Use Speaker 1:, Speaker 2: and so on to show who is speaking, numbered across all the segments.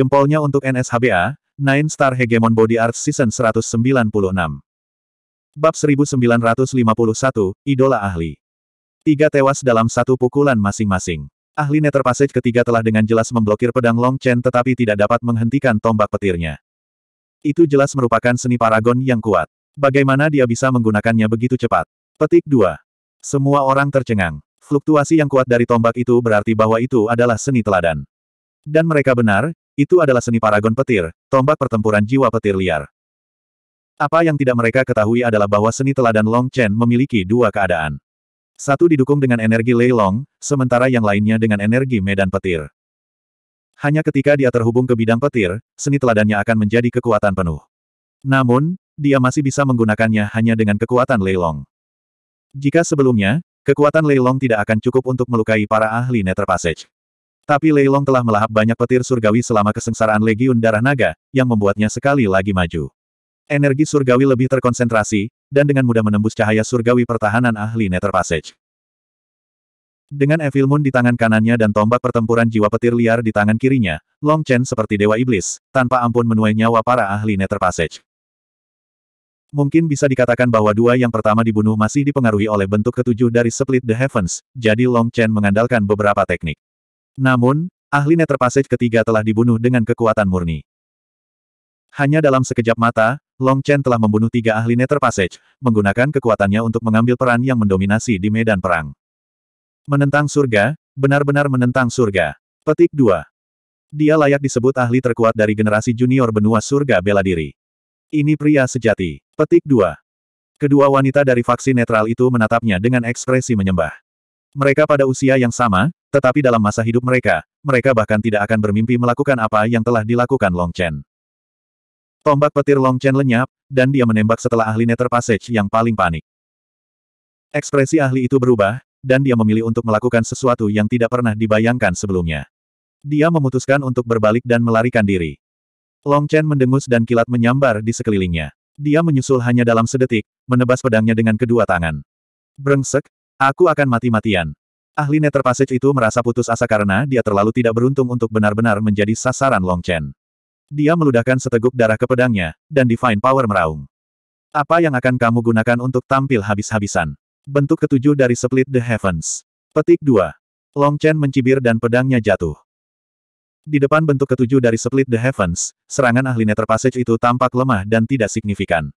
Speaker 1: Jempolnya untuk NSHBA, Nine Star Hegemon Body Art Season 196. Bab 1951, Idola Ahli. Tiga tewas dalam satu pukulan masing-masing. Ahli Nether Passage ketiga telah dengan jelas memblokir pedang Long Chen tetapi tidak dapat menghentikan tombak petirnya. Itu jelas merupakan seni paragon yang kuat. Bagaimana dia bisa menggunakannya begitu cepat? Petik 2. Semua orang tercengang. Fluktuasi yang kuat dari tombak itu berarti bahwa itu adalah seni teladan. Dan mereka benar, itu adalah seni paragon petir, tombak pertempuran jiwa petir liar. Apa yang tidak mereka ketahui adalah bahwa seni teladan Long Chen memiliki dua keadaan. Satu didukung dengan energi Lei Long, sementara yang lainnya dengan energi medan petir. Hanya ketika dia terhubung ke bidang petir, seni teladannya akan menjadi kekuatan penuh. Namun, dia masih bisa menggunakannya hanya dengan kekuatan Lei Long. Jika sebelumnya, kekuatan Lei Long tidak akan cukup untuk melukai para ahli Nether Passage. Tapi Leilong telah melahap banyak petir surgawi selama kesengsaraan Legiun Darah Naga, yang membuatnya sekali lagi maju. Energi surgawi lebih terkonsentrasi, dan dengan mudah menembus cahaya surgawi pertahanan ahli Nether Passage. Dengan Evil Moon di tangan kanannya dan tombak pertempuran jiwa petir liar di tangan kirinya, Long Chen seperti dewa iblis, tanpa ampun menuai nyawa para ahli Nether Passage. Mungkin bisa dikatakan bahwa dua yang pertama dibunuh masih dipengaruhi oleh bentuk ketujuh dari Split the Heavens, jadi Long Chen mengandalkan beberapa teknik. Namun, ahli Nether ketiga telah dibunuh dengan kekuatan murni. Hanya dalam sekejap mata, Long Chen telah membunuh tiga ahli Nether Passage, menggunakan kekuatannya untuk mengambil peran yang mendominasi di medan perang. Menentang surga, benar-benar menentang surga. Petik 2. Dia layak disebut ahli terkuat dari generasi junior benua surga bela diri. Ini pria sejati. Petik 2. Kedua wanita dari faksi netral itu menatapnya dengan ekspresi menyembah. Mereka pada usia yang sama, tetapi dalam masa hidup mereka, mereka bahkan tidak akan bermimpi melakukan apa yang telah dilakukan Long Chen. Tombak petir Long Chen lenyap, dan dia menembak setelah ahli Nether Passage yang paling panik. Ekspresi ahli itu berubah, dan dia memilih untuk melakukan sesuatu yang tidak pernah dibayangkan sebelumnya. Dia memutuskan untuk berbalik dan melarikan diri. Long Chen mendengus dan kilat menyambar di sekelilingnya. Dia menyusul hanya dalam sedetik, menebas pedangnya dengan kedua tangan. Brengsek, aku akan mati-matian. Ahli Passage itu merasa putus asa karena dia terlalu tidak beruntung untuk benar-benar menjadi sasaran Long Chen. Dia meludahkan seteguk darah ke pedangnya, dan Divine Power meraung. Apa yang akan kamu gunakan untuk tampil habis-habisan? Bentuk ketujuh dari Split the Heavens. Petik 2. Long Chen mencibir dan pedangnya jatuh. Di depan bentuk ketujuh dari Split the Heavens, serangan ahli Passage itu tampak lemah dan tidak signifikan.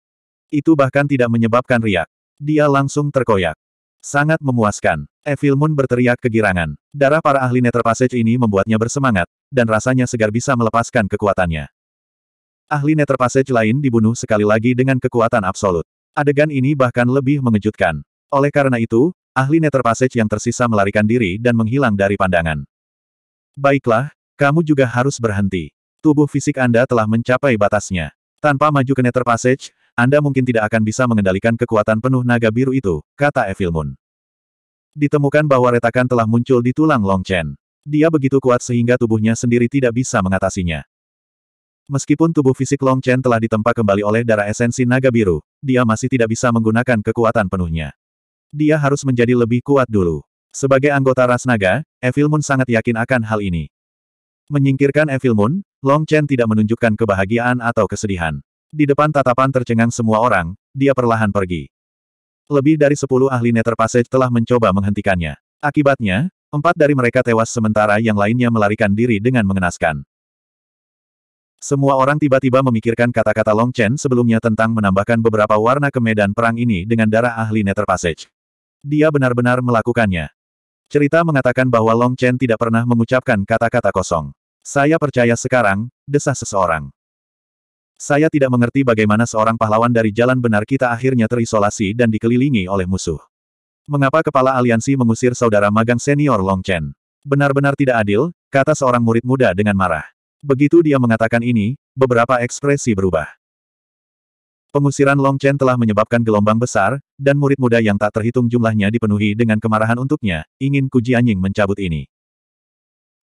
Speaker 1: Itu bahkan tidak menyebabkan riak. Dia langsung terkoyak. Sangat memuaskan. Evil Moon berteriak kegirangan. Darah para ahli Nether Passage ini membuatnya bersemangat, dan rasanya segar bisa melepaskan kekuatannya. Ahli Nether Passage lain dibunuh sekali lagi dengan kekuatan absolut. Adegan ini bahkan lebih mengejutkan. Oleh karena itu, ahli Nether Passage yang tersisa melarikan diri dan menghilang dari pandangan. Baiklah, kamu juga harus berhenti. Tubuh fisik Anda telah mencapai batasnya. Tanpa maju ke Nether Passage, anda mungkin tidak akan bisa mengendalikan kekuatan penuh naga biru itu, kata Evil Moon. Ditemukan bahwa retakan telah muncul di tulang Long Chen. Dia begitu kuat sehingga tubuhnya sendiri tidak bisa mengatasinya. Meskipun tubuh fisik Long Chen telah ditempa kembali oleh darah esensi naga biru, dia masih tidak bisa menggunakan kekuatan penuhnya. Dia harus menjadi lebih kuat dulu. Sebagai anggota ras naga, Evil Moon sangat yakin akan hal ini. Menyingkirkan Evil Moon, Long Chen tidak menunjukkan kebahagiaan atau kesedihan. Di depan tatapan tercengang semua orang, dia perlahan pergi. Lebih dari sepuluh ahli Nether Passage telah mencoba menghentikannya. Akibatnya, empat dari mereka tewas sementara yang lainnya melarikan diri dengan mengenaskan. Semua orang tiba-tiba memikirkan kata-kata Long Chen sebelumnya tentang menambahkan beberapa warna ke medan perang ini dengan darah ahli Nether Passage. Dia benar-benar melakukannya. Cerita mengatakan bahwa Long Chen tidak pernah mengucapkan kata-kata kosong. Saya percaya sekarang, desah seseorang. Saya tidak mengerti bagaimana seorang pahlawan dari jalan benar kita akhirnya terisolasi dan dikelilingi oleh musuh. Mengapa kepala aliansi mengusir saudara magang senior Long Chen? Benar-benar tidak adil, kata seorang murid muda dengan marah. Begitu dia mengatakan ini, beberapa ekspresi berubah. Pengusiran Long Chen telah menyebabkan gelombang besar, dan murid muda yang tak terhitung jumlahnya dipenuhi dengan kemarahan untuknya, ingin Kuji Jianying mencabut ini.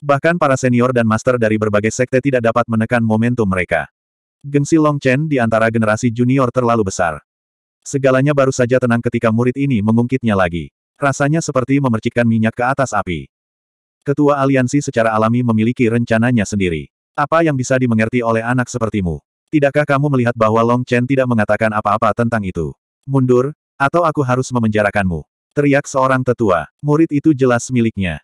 Speaker 1: Bahkan para senior dan master dari berbagai sekte tidak dapat menekan momentum mereka. Gengsi Long Chen di antara generasi junior terlalu besar. Segalanya baru saja tenang ketika murid ini mengungkitnya lagi. Rasanya seperti memercikkan minyak ke atas api. Ketua aliansi secara alami memiliki rencananya sendiri. Apa yang bisa dimengerti oleh anak sepertimu? Tidakkah kamu melihat bahwa Long Chen tidak mengatakan apa-apa tentang itu? Mundur, atau aku harus memenjarakanmu? Teriak seorang tetua. Murid itu jelas miliknya.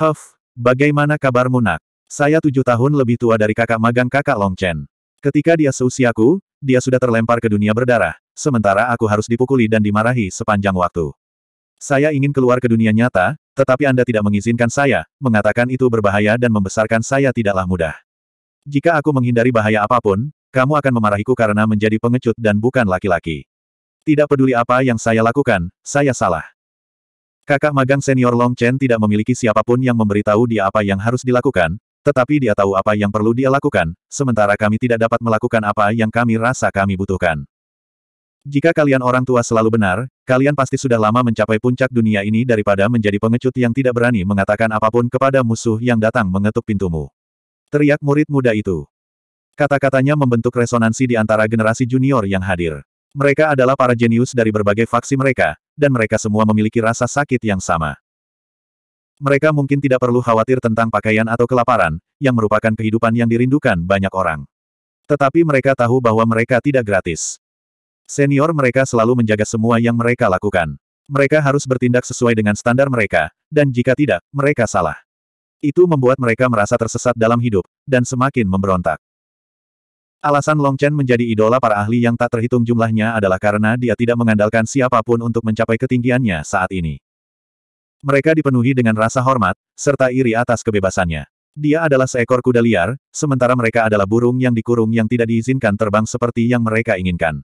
Speaker 1: Huff, bagaimana kabarmu nak? Saya tujuh tahun lebih tua dari kakak magang kakak Long Chen. Ketika dia seusiaku, dia sudah terlempar ke dunia berdarah, sementara aku harus dipukuli dan dimarahi sepanjang waktu. Saya ingin keluar ke dunia nyata, tetapi Anda tidak mengizinkan saya, mengatakan itu berbahaya dan membesarkan saya tidaklah mudah. Jika aku menghindari bahaya apapun, kamu akan memarahiku karena menjadi pengecut dan bukan laki-laki. Tidak peduli apa yang saya lakukan, saya salah. Kakak magang senior Long Chen tidak memiliki siapapun yang memberitahu dia apa yang harus dilakukan, tetapi dia tahu apa yang perlu dia lakukan, sementara kami tidak dapat melakukan apa yang kami rasa kami butuhkan. Jika kalian orang tua selalu benar, kalian pasti sudah lama mencapai puncak dunia ini daripada menjadi pengecut yang tidak berani mengatakan apapun kepada musuh yang datang mengetuk pintumu. Teriak murid muda itu. Kata-katanya membentuk resonansi di antara generasi junior yang hadir. Mereka adalah para jenius dari berbagai faksi mereka, dan mereka semua memiliki rasa sakit yang sama. Mereka mungkin tidak perlu khawatir tentang pakaian atau kelaparan, yang merupakan kehidupan yang dirindukan banyak orang. Tetapi mereka tahu bahwa mereka tidak gratis. Senior mereka selalu menjaga semua yang mereka lakukan. Mereka harus bertindak sesuai dengan standar mereka, dan jika tidak, mereka salah. Itu membuat mereka merasa tersesat dalam hidup, dan semakin memberontak. Alasan Long Chen menjadi idola para ahli yang tak terhitung jumlahnya adalah karena dia tidak mengandalkan siapapun untuk mencapai ketinggiannya saat ini. Mereka dipenuhi dengan rasa hormat, serta iri atas kebebasannya. Dia adalah seekor kuda liar, sementara mereka adalah burung yang dikurung yang tidak diizinkan terbang seperti yang mereka inginkan.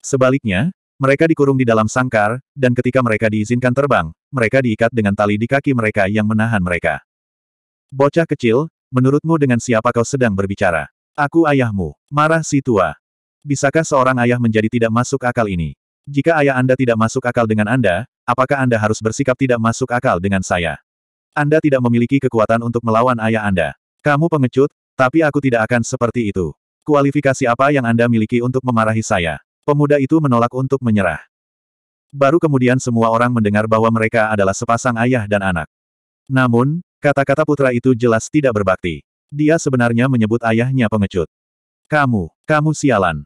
Speaker 1: Sebaliknya, mereka dikurung di dalam sangkar, dan ketika mereka diizinkan terbang, mereka diikat dengan tali di kaki mereka yang menahan mereka. Bocah kecil, menurutmu dengan siapa kau sedang berbicara? Aku ayahmu, marah si tua. Bisakah seorang ayah menjadi tidak masuk akal ini? Jika ayah Anda tidak masuk akal dengan Anda, Apakah Anda harus bersikap tidak masuk akal dengan saya? Anda tidak memiliki kekuatan untuk melawan ayah Anda. Kamu pengecut, tapi aku tidak akan seperti itu. Kualifikasi apa yang Anda miliki untuk memarahi saya? Pemuda itu menolak untuk menyerah. Baru kemudian semua orang mendengar bahwa mereka adalah sepasang ayah dan anak. Namun, kata-kata putra itu jelas tidak berbakti. Dia sebenarnya menyebut ayahnya pengecut. Kamu, kamu sialan.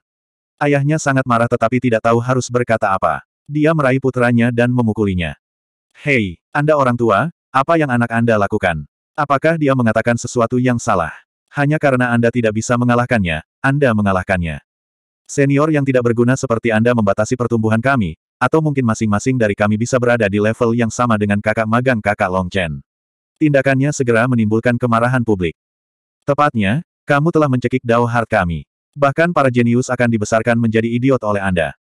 Speaker 1: Ayahnya sangat marah tetapi tidak tahu harus berkata apa. Dia meraih putranya dan memukulinya. Hei, Anda orang tua, apa yang anak Anda lakukan? Apakah dia mengatakan sesuatu yang salah? Hanya karena Anda tidak bisa mengalahkannya, Anda mengalahkannya. Senior yang tidak berguna seperti Anda membatasi pertumbuhan kami, atau mungkin masing-masing dari kami bisa berada di level yang sama dengan kakak magang kakak Long Chen. Tindakannya segera menimbulkan kemarahan publik. Tepatnya, kamu telah mencekik Dao Heart kami. Bahkan para jenius akan dibesarkan menjadi idiot oleh Anda.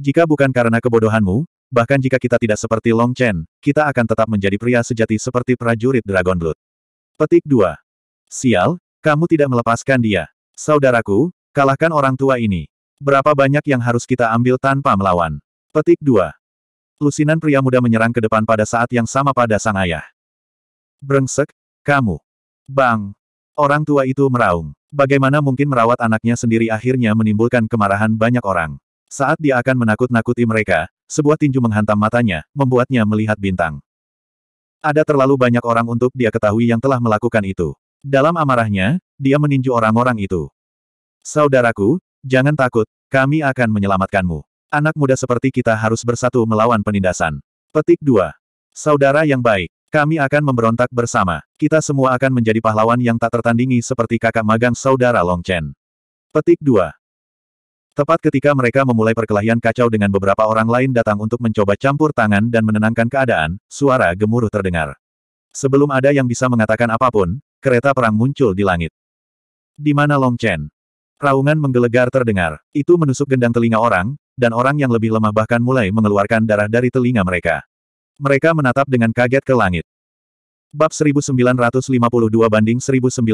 Speaker 1: Jika bukan karena kebodohanmu, bahkan jika kita tidak seperti Long Chen, kita akan tetap menjadi pria sejati seperti prajurit Dragon Blood. Petik 2. Sial, kamu tidak melepaskan dia. Saudaraku, kalahkan orang tua ini. Berapa banyak yang harus kita ambil tanpa melawan? Petik 2. Lusinan pria muda menyerang ke depan pada saat yang sama pada sang ayah. Brengsek, kamu. Bang. Orang tua itu meraung. Bagaimana mungkin merawat anaknya sendiri akhirnya menimbulkan kemarahan banyak orang. Saat dia akan menakut-nakuti mereka, sebuah tinju menghantam matanya, membuatnya melihat bintang. Ada terlalu banyak orang untuk dia ketahui yang telah melakukan itu. Dalam amarahnya, dia meninju orang-orang itu. Saudaraku, jangan takut, kami akan menyelamatkanmu. Anak muda seperti kita harus bersatu melawan penindasan. Petik 2. Saudara yang baik, kami akan memberontak bersama. Kita semua akan menjadi pahlawan yang tak tertandingi seperti kakak magang saudara Long Chen. Petik 2. Tepat ketika mereka memulai perkelahian kacau dengan beberapa orang lain datang untuk mencoba campur tangan dan menenangkan keadaan, suara gemuruh terdengar. Sebelum ada yang bisa mengatakan apapun, kereta perang muncul di langit. Di mana Long Chen? Raungan menggelegar terdengar. Itu menusuk gendang telinga orang, dan orang yang lebih lemah bahkan mulai mengeluarkan darah dari telinga mereka. Mereka menatap dengan kaget ke langit. Bab 1952 banding 1952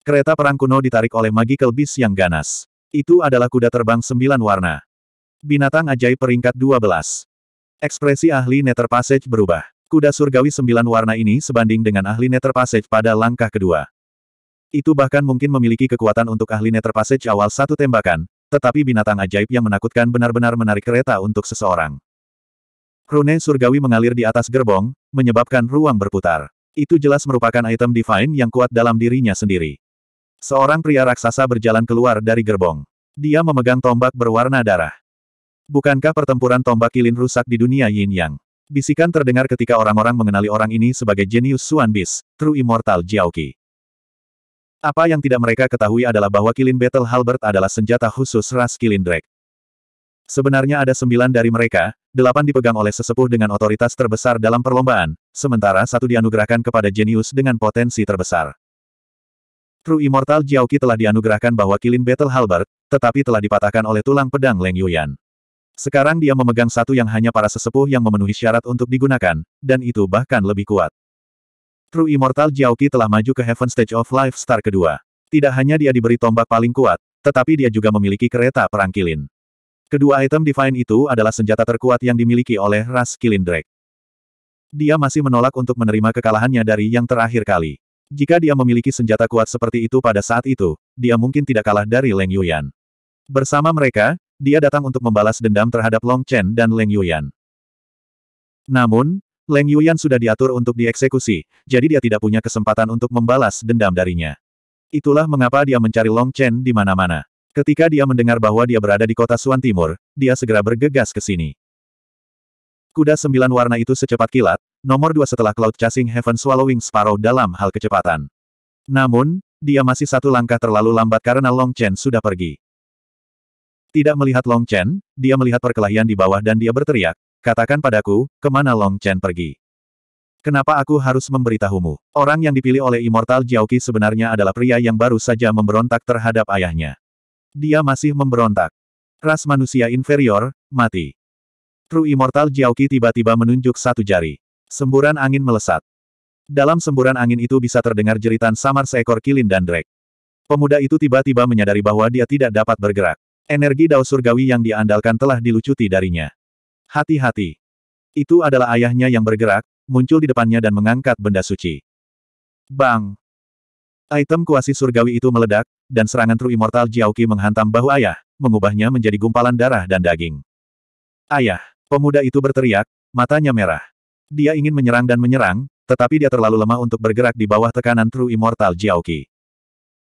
Speaker 1: Kereta perang kuno ditarik oleh magical beast yang ganas. Itu adalah kuda terbang sembilan warna. Binatang ajaib peringkat 12. Ekspresi ahli Nether Passage berubah. Kuda surgawi sembilan warna ini sebanding dengan ahli Nether Passage pada langkah kedua. Itu bahkan mungkin memiliki kekuatan untuk ahli Nether Passage awal satu tembakan, tetapi binatang ajaib yang menakutkan benar-benar menarik kereta untuk seseorang. Rune surgawi mengalir di atas gerbong, menyebabkan ruang berputar. Itu jelas merupakan item divine yang kuat dalam dirinya sendiri. Seorang pria raksasa berjalan keluar dari gerbong. Dia memegang tombak berwarna darah. Bukankah pertempuran tombak kilin rusak di dunia Yin Yang? Bisikan terdengar ketika orang-orang mengenali orang ini sebagai jenius Suan Bis, True Immortal Jiaoqi. Apa yang tidak mereka ketahui adalah bahwa kilin Battle Halbert adalah senjata khusus ras kilin Drake. Sebenarnya ada sembilan dari mereka, delapan dipegang oleh sesepuh dengan otoritas terbesar dalam perlombaan, sementara satu dianugerahkan kepada jenius dengan potensi terbesar. True Immortal Jiao Qi telah dianugerahkan bahwa kilin Battle Halberd, tetapi telah dipatahkan oleh tulang pedang Leng Yuyan. Sekarang dia memegang satu yang hanya para sesepuh yang memenuhi syarat untuk digunakan, dan itu bahkan lebih kuat. True Immortal Jiao Qi telah maju ke Heaven Stage of Life Star kedua. Tidak hanya dia diberi tombak paling kuat, tetapi dia juga memiliki kereta perang kilin. Kedua item Divine itu adalah senjata terkuat yang dimiliki oleh ras kilin Drake. Dia masih menolak untuk menerima kekalahannya dari yang terakhir kali. Jika dia memiliki senjata kuat seperti itu pada saat itu, dia mungkin tidak kalah dari Leng Yuyan. Bersama mereka, dia datang untuk membalas dendam terhadap Long Chen dan Leng Yuyan. Namun, Leng Yuyan sudah diatur untuk dieksekusi, jadi dia tidak punya kesempatan untuk membalas dendam darinya. Itulah mengapa dia mencari Long Chen di mana-mana. Ketika dia mendengar bahwa dia berada di kota Suan Timur, dia segera bergegas ke sini. Kuda sembilan warna itu secepat kilat, nomor dua setelah Cloud Chasing Heaven Swallowing Sparrow dalam hal kecepatan. Namun, dia masih satu langkah terlalu lambat karena Long Chen sudah pergi. Tidak melihat Long Chen, dia melihat perkelahian di bawah dan dia berteriak, katakan padaku, kemana Long Chen pergi. Kenapa aku harus memberitahumu? Orang yang dipilih oleh Immortal Jiaoqi sebenarnya adalah pria yang baru saja memberontak terhadap ayahnya. Dia masih memberontak. Ras manusia inferior, mati. True Immortal Jiaoqi tiba-tiba menunjuk satu jari. Semburan angin melesat. Dalam semburan angin itu bisa terdengar jeritan samar seekor kilin dan drek. Pemuda itu tiba-tiba menyadari bahwa dia tidak dapat bergerak. Energi Dao Surgawi yang diandalkan telah dilucuti darinya. Hati-hati. Itu adalah ayahnya yang bergerak, muncul di depannya dan mengangkat benda suci. Bang! Item kuasi surgawi itu meledak, dan serangan True Immortal Jiaoqi menghantam bahu ayah, mengubahnya menjadi gumpalan darah dan daging. Ayah! Pemuda itu berteriak, matanya merah. Dia ingin menyerang dan menyerang, tetapi dia terlalu lemah untuk bergerak di bawah tekanan True Immortal Jiaoqi.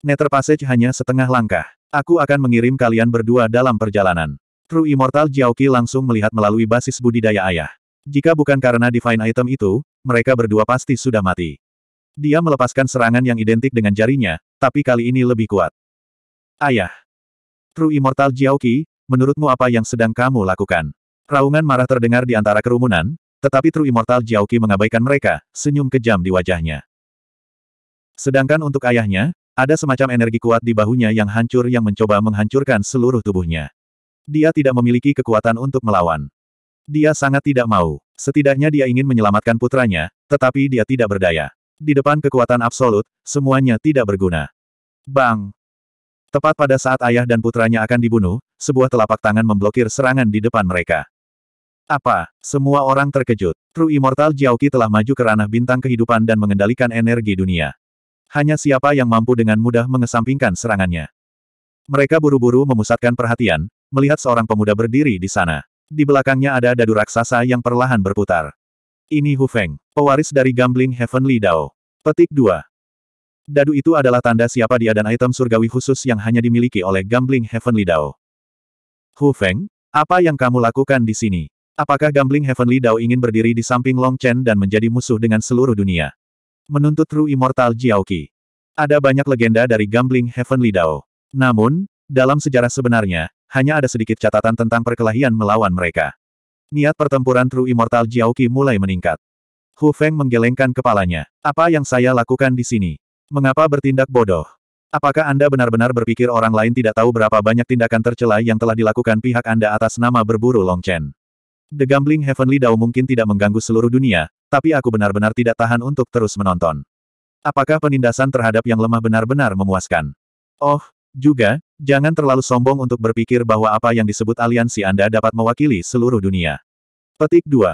Speaker 1: Nether Passage hanya setengah langkah. Aku akan mengirim kalian berdua dalam perjalanan. True Immortal Jiaoqi langsung melihat melalui basis budidaya ayah. Jika bukan karena Divine Item itu, mereka berdua pasti sudah mati. Dia melepaskan serangan yang identik dengan jarinya, tapi kali ini lebih kuat. Ayah. True Immortal Jiaoqi, menurutmu apa yang sedang kamu lakukan? Raungan marah terdengar di antara kerumunan, tetapi True Immortal Jiao Qi mengabaikan mereka, senyum kejam di wajahnya. Sedangkan untuk ayahnya, ada semacam energi kuat di bahunya yang hancur yang mencoba menghancurkan seluruh tubuhnya. Dia tidak memiliki kekuatan untuk melawan. Dia sangat tidak mau. Setidaknya dia ingin menyelamatkan putranya, tetapi dia tidak berdaya. Di depan kekuatan absolut, semuanya tidak berguna. Bang! Tepat pada saat ayah dan putranya akan dibunuh, sebuah telapak tangan memblokir serangan di depan mereka. Apa? Semua orang terkejut. True Immortal Jiaoqi telah maju ke ranah bintang kehidupan dan mengendalikan energi dunia. Hanya siapa yang mampu dengan mudah mengesampingkan serangannya. Mereka buru-buru memusatkan perhatian, melihat seorang pemuda berdiri di sana. Di belakangnya ada dadu raksasa yang perlahan berputar. Ini Hu Feng, pewaris dari gambling Heavenly Dao. Petik 2. Dadu itu adalah tanda siapa dia dan item surgawi khusus yang hanya dimiliki oleh gambling Heavenly Dao. Hu Feng, apa yang kamu lakukan di sini? Apakah gambling Heavenly Dao ingin berdiri di samping Long Chen dan menjadi musuh dengan seluruh dunia? Menuntut True Immortal Jiao Qi. Ada banyak legenda dari gambling Heavenly Dao. Namun, dalam sejarah sebenarnya, hanya ada sedikit catatan tentang perkelahian melawan mereka. Niat pertempuran True Immortal Jiao Qi mulai meningkat. Hu Feng menggelengkan kepalanya. Apa yang saya lakukan di sini? Mengapa bertindak bodoh? Apakah Anda benar-benar berpikir orang lain tidak tahu berapa banyak tindakan tercela yang telah dilakukan pihak Anda atas nama berburu Long Chen? The Gambling Heavenly Dao mungkin tidak mengganggu seluruh dunia, tapi aku benar-benar tidak tahan untuk terus menonton. Apakah penindasan terhadap yang lemah benar-benar memuaskan? Oh, juga, jangan terlalu sombong untuk berpikir bahwa apa yang disebut aliansi Anda dapat mewakili seluruh dunia. Petik 2.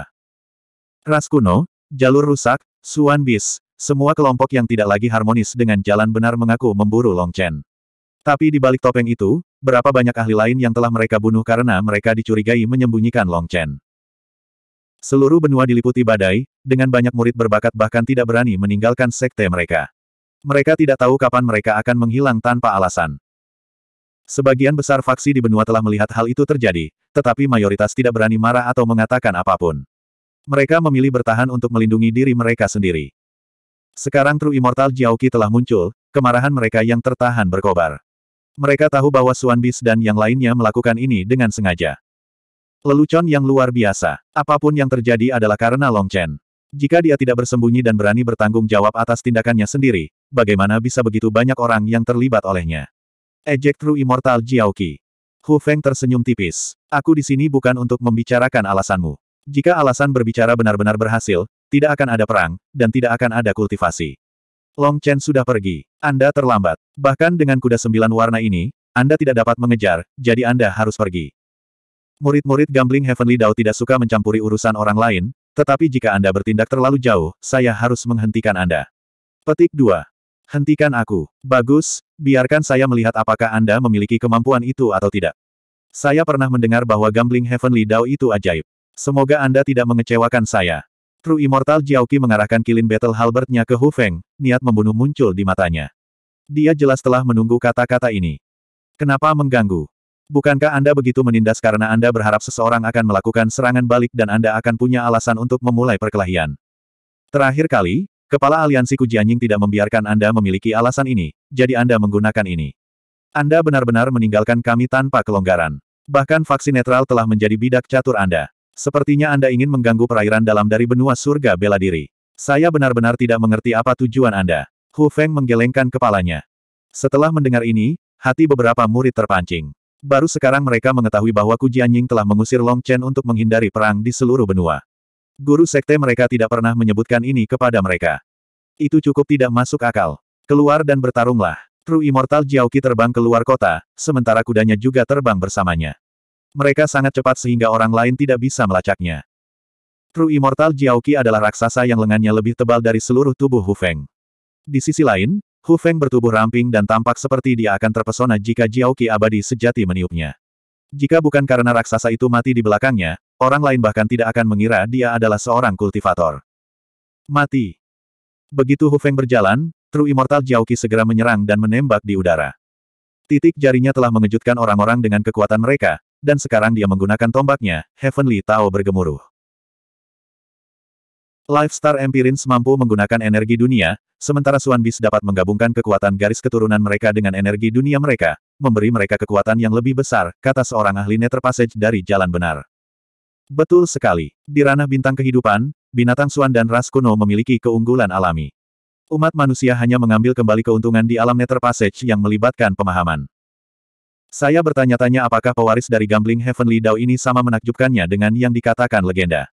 Speaker 1: Ras kuno, jalur rusak, Suan Bis, semua kelompok yang tidak lagi harmonis dengan jalan benar mengaku memburu Long Chen. Tapi di balik topeng itu, berapa banyak ahli lain yang telah mereka bunuh karena mereka dicurigai menyembunyikan Long Chen. Seluruh benua diliputi badai, dengan banyak murid berbakat bahkan tidak berani meninggalkan sekte mereka. Mereka tidak tahu kapan mereka akan menghilang tanpa alasan. Sebagian besar faksi di benua telah melihat hal itu terjadi, tetapi mayoritas tidak berani marah atau mengatakan apapun. Mereka memilih bertahan untuk melindungi diri mereka sendiri. Sekarang True Immortal Jiaoqi telah muncul, kemarahan mereka yang tertahan berkobar. Mereka tahu bahwa Suan Bis dan yang lainnya melakukan ini dengan sengaja. Lelucon yang luar biasa. Apapun yang terjadi adalah karena Long Chen. Jika dia tidak bersembunyi dan berani bertanggung jawab atas tindakannya sendiri, bagaimana bisa begitu banyak orang yang terlibat olehnya? Ejek True Immortal Jiaoqi. Hu Feng tersenyum tipis. Aku di sini bukan untuk membicarakan alasanmu. Jika alasan berbicara benar-benar berhasil, tidak akan ada perang, dan tidak akan ada kultivasi. Long Chen sudah pergi. Anda terlambat. Bahkan dengan kuda sembilan warna ini, Anda tidak dapat mengejar, jadi Anda harus pergi. Murid-murid gambling Heavenly Dao tidak suka mencampuri urusan orang lain, tetapi jika Anda bertindak terlalu jauh, saya harus menghentikan Anda. Petik 2. Hentikan aku. Bagus, biarkan saya melihat apakah Anda memiliki kemampuan itu atau tidak. Saya pernah mendengar bahwa gambling Heavenly Dao itu ajaib. Semoga Anda tidak mengecewakan saya. True Immortal Jiaoqi mengarahkan kilin battle halbertnya ke Hu Feng, niat membunuh muncul di matanya. Dia jelas telah menunggu kata-kata ini. Kenapa mengganggu? Bukankah Anda begitu menindas karena Anda berharap seseorang akan melakukan serangan balik dan Anda akan punya alasan untuk memulai perkelahian? Terakhir kali, Kepala Aliansi Kujianying tidak membiarkan Anda memiliki alasan ini, jadi Anda menggunakan ini. Anda benar-benar meninggalkan kami tanpa kelonggaran. Bahkan vaksin netral telah menjadi bidak catur Anda. Sepertinya Anda ingin mengganggu perairan dalam dari benua surga bela diri. Saya benar-benar tidak mengerti apa tujuan Anda. Hu Feng menggelengkan kepalanya. Setelah mendengar ini, hati beberapa murid terpancing. Baru sekarang mereka mengetahui bahwa Ku Jianying telah mengusir Long Chen untuk menghindari perang di seluruh benua. Guru sekte mereka tidak pernah menyebutkan ini kepada mereka. Itu cukup tidak masuk akal. Keluar dan bertarunglah. True Immortal Jiaoqi terbang keluar kota, sementara kudanya juga terbang bersamanya. Mereka sangat cepat sehingga orang lain tidak bisa melacaknya. True Immortal Jiaoqi adalah raksasa yang lengannya lebih tebal dari seluruh tubuh Hu Feng. Di sisi lain, Hu Feng bertubuh ramping dan tampak seperti dia akan terpesona jika Jiao Qi abadi sejati meniupnya. Jika bukan karena raksasa itu mati di belakangnya, orang lain bahkan tidak akan mengira dia adalah seorang kultivator. Mati. Begitu Hu Feng berjalan, True Immortal Jiao Qi segera menyerang dan menembak di udara. Titik jarinya telah mengejutkan orang-orang dengan kekuatan mereka, dan sekarang dia menggunakan tombaknya, Heavenly Tao bergemuruh. Life Star Empirins mampu menggunakan energi dunia, sementara Suan Bis dapat menggabungkan kekuatan garis keturunan mereka dengan energi dunia mereka, memberi mereka kekuatan yang lebih besar, kata seorang ahli Netherpassage dari Jalan Benar. Betul sekali. Di ranah bintang kehidupan, binatang Suan dan ras kuno memiliki keunggulan alami. Umat manusia hanya mengambil kembali keuntungan di alam Netherpassage yang melibatkan pemahaman. Saya bertanya-tanya apakah pewaris dari Gambling Heavenly Dao ini sama menakjubkannya dengan yang dikatakan legenda.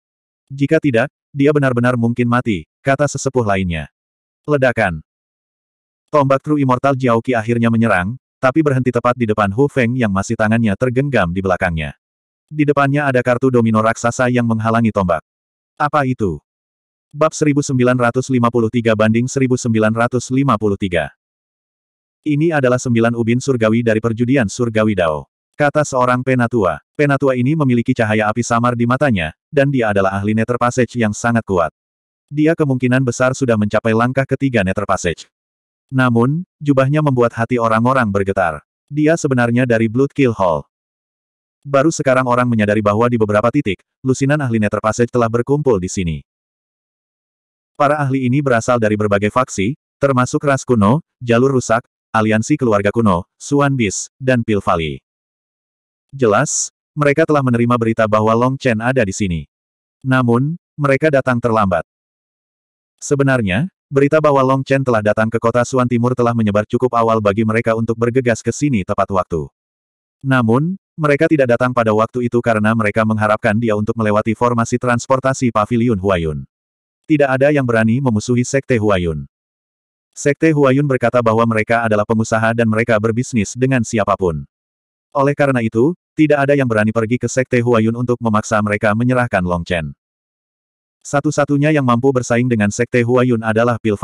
Speaker 1: Jika tidak, dia benar-benar mungkin mati, kata sesepuh lainnya. Ledakan. Tombak kru Immortal Jiaoqi akhirnya menyerang, tapi berhenti tepat di depan Hu Feng yang masih tangannya tergenggam di belakangnya. Di depannya ada kartu domino raksasa yang menghalangi tombak. Apa itu? Bab 1953 banding 1953. Ini adalah sembilan ubin surgawi dari perjudian surgawi Dao. Kata seorang penatua. Penatua ini memiliki cahaya api samar di matanya, dan dia adalah ahli Nether Passage yang sangat kuat. Dia kemungkinan besar sudah mencapai langkah ketiga Nether Passage. Namun, jubahnya membuat hati orang-orang bergetar. Dia sebenarnya dari Blood Kill Hall. Baru sekarang orang menyadari bahwa di beberapa titik, lusinan ahli Nether Passage telah berkumpul di sini. Para ahli ini berasal dari berbagai faksi, termasuk ras kuno, jalur rusak, aliansi keluarga kuno, Suan Bis, dan pilvali. Jelas, mereka telah menerima berita bahwa Long Chen ada di sini. Namun, mereka datang terlambat. Sebenarnya, berita bahwa Long Chen telah datang ke kota Suan Timur telah menyebar cukup awal bagi mereka untuk bergegas ke sini tepat waktu. Namun, mereka tidak datang pada waktu itu karena mereka mengharapkan dia untuk melewati formasi transportasi pavilion Huayun. Tidak ada yang berani memusuhi Sekte Huayun. Sekte Huayun berkata bahwa mereka adalah pengusaha dan mereka berbisnis dengan siapapun. Oleh karena itu, tidak ada yang berani pergi ke Sekte Huayun untuk memaksa mereka menyerahkan Long Chen. Satu-satunya yang mampu bersaing dengan Sekte Huayun adalah Pil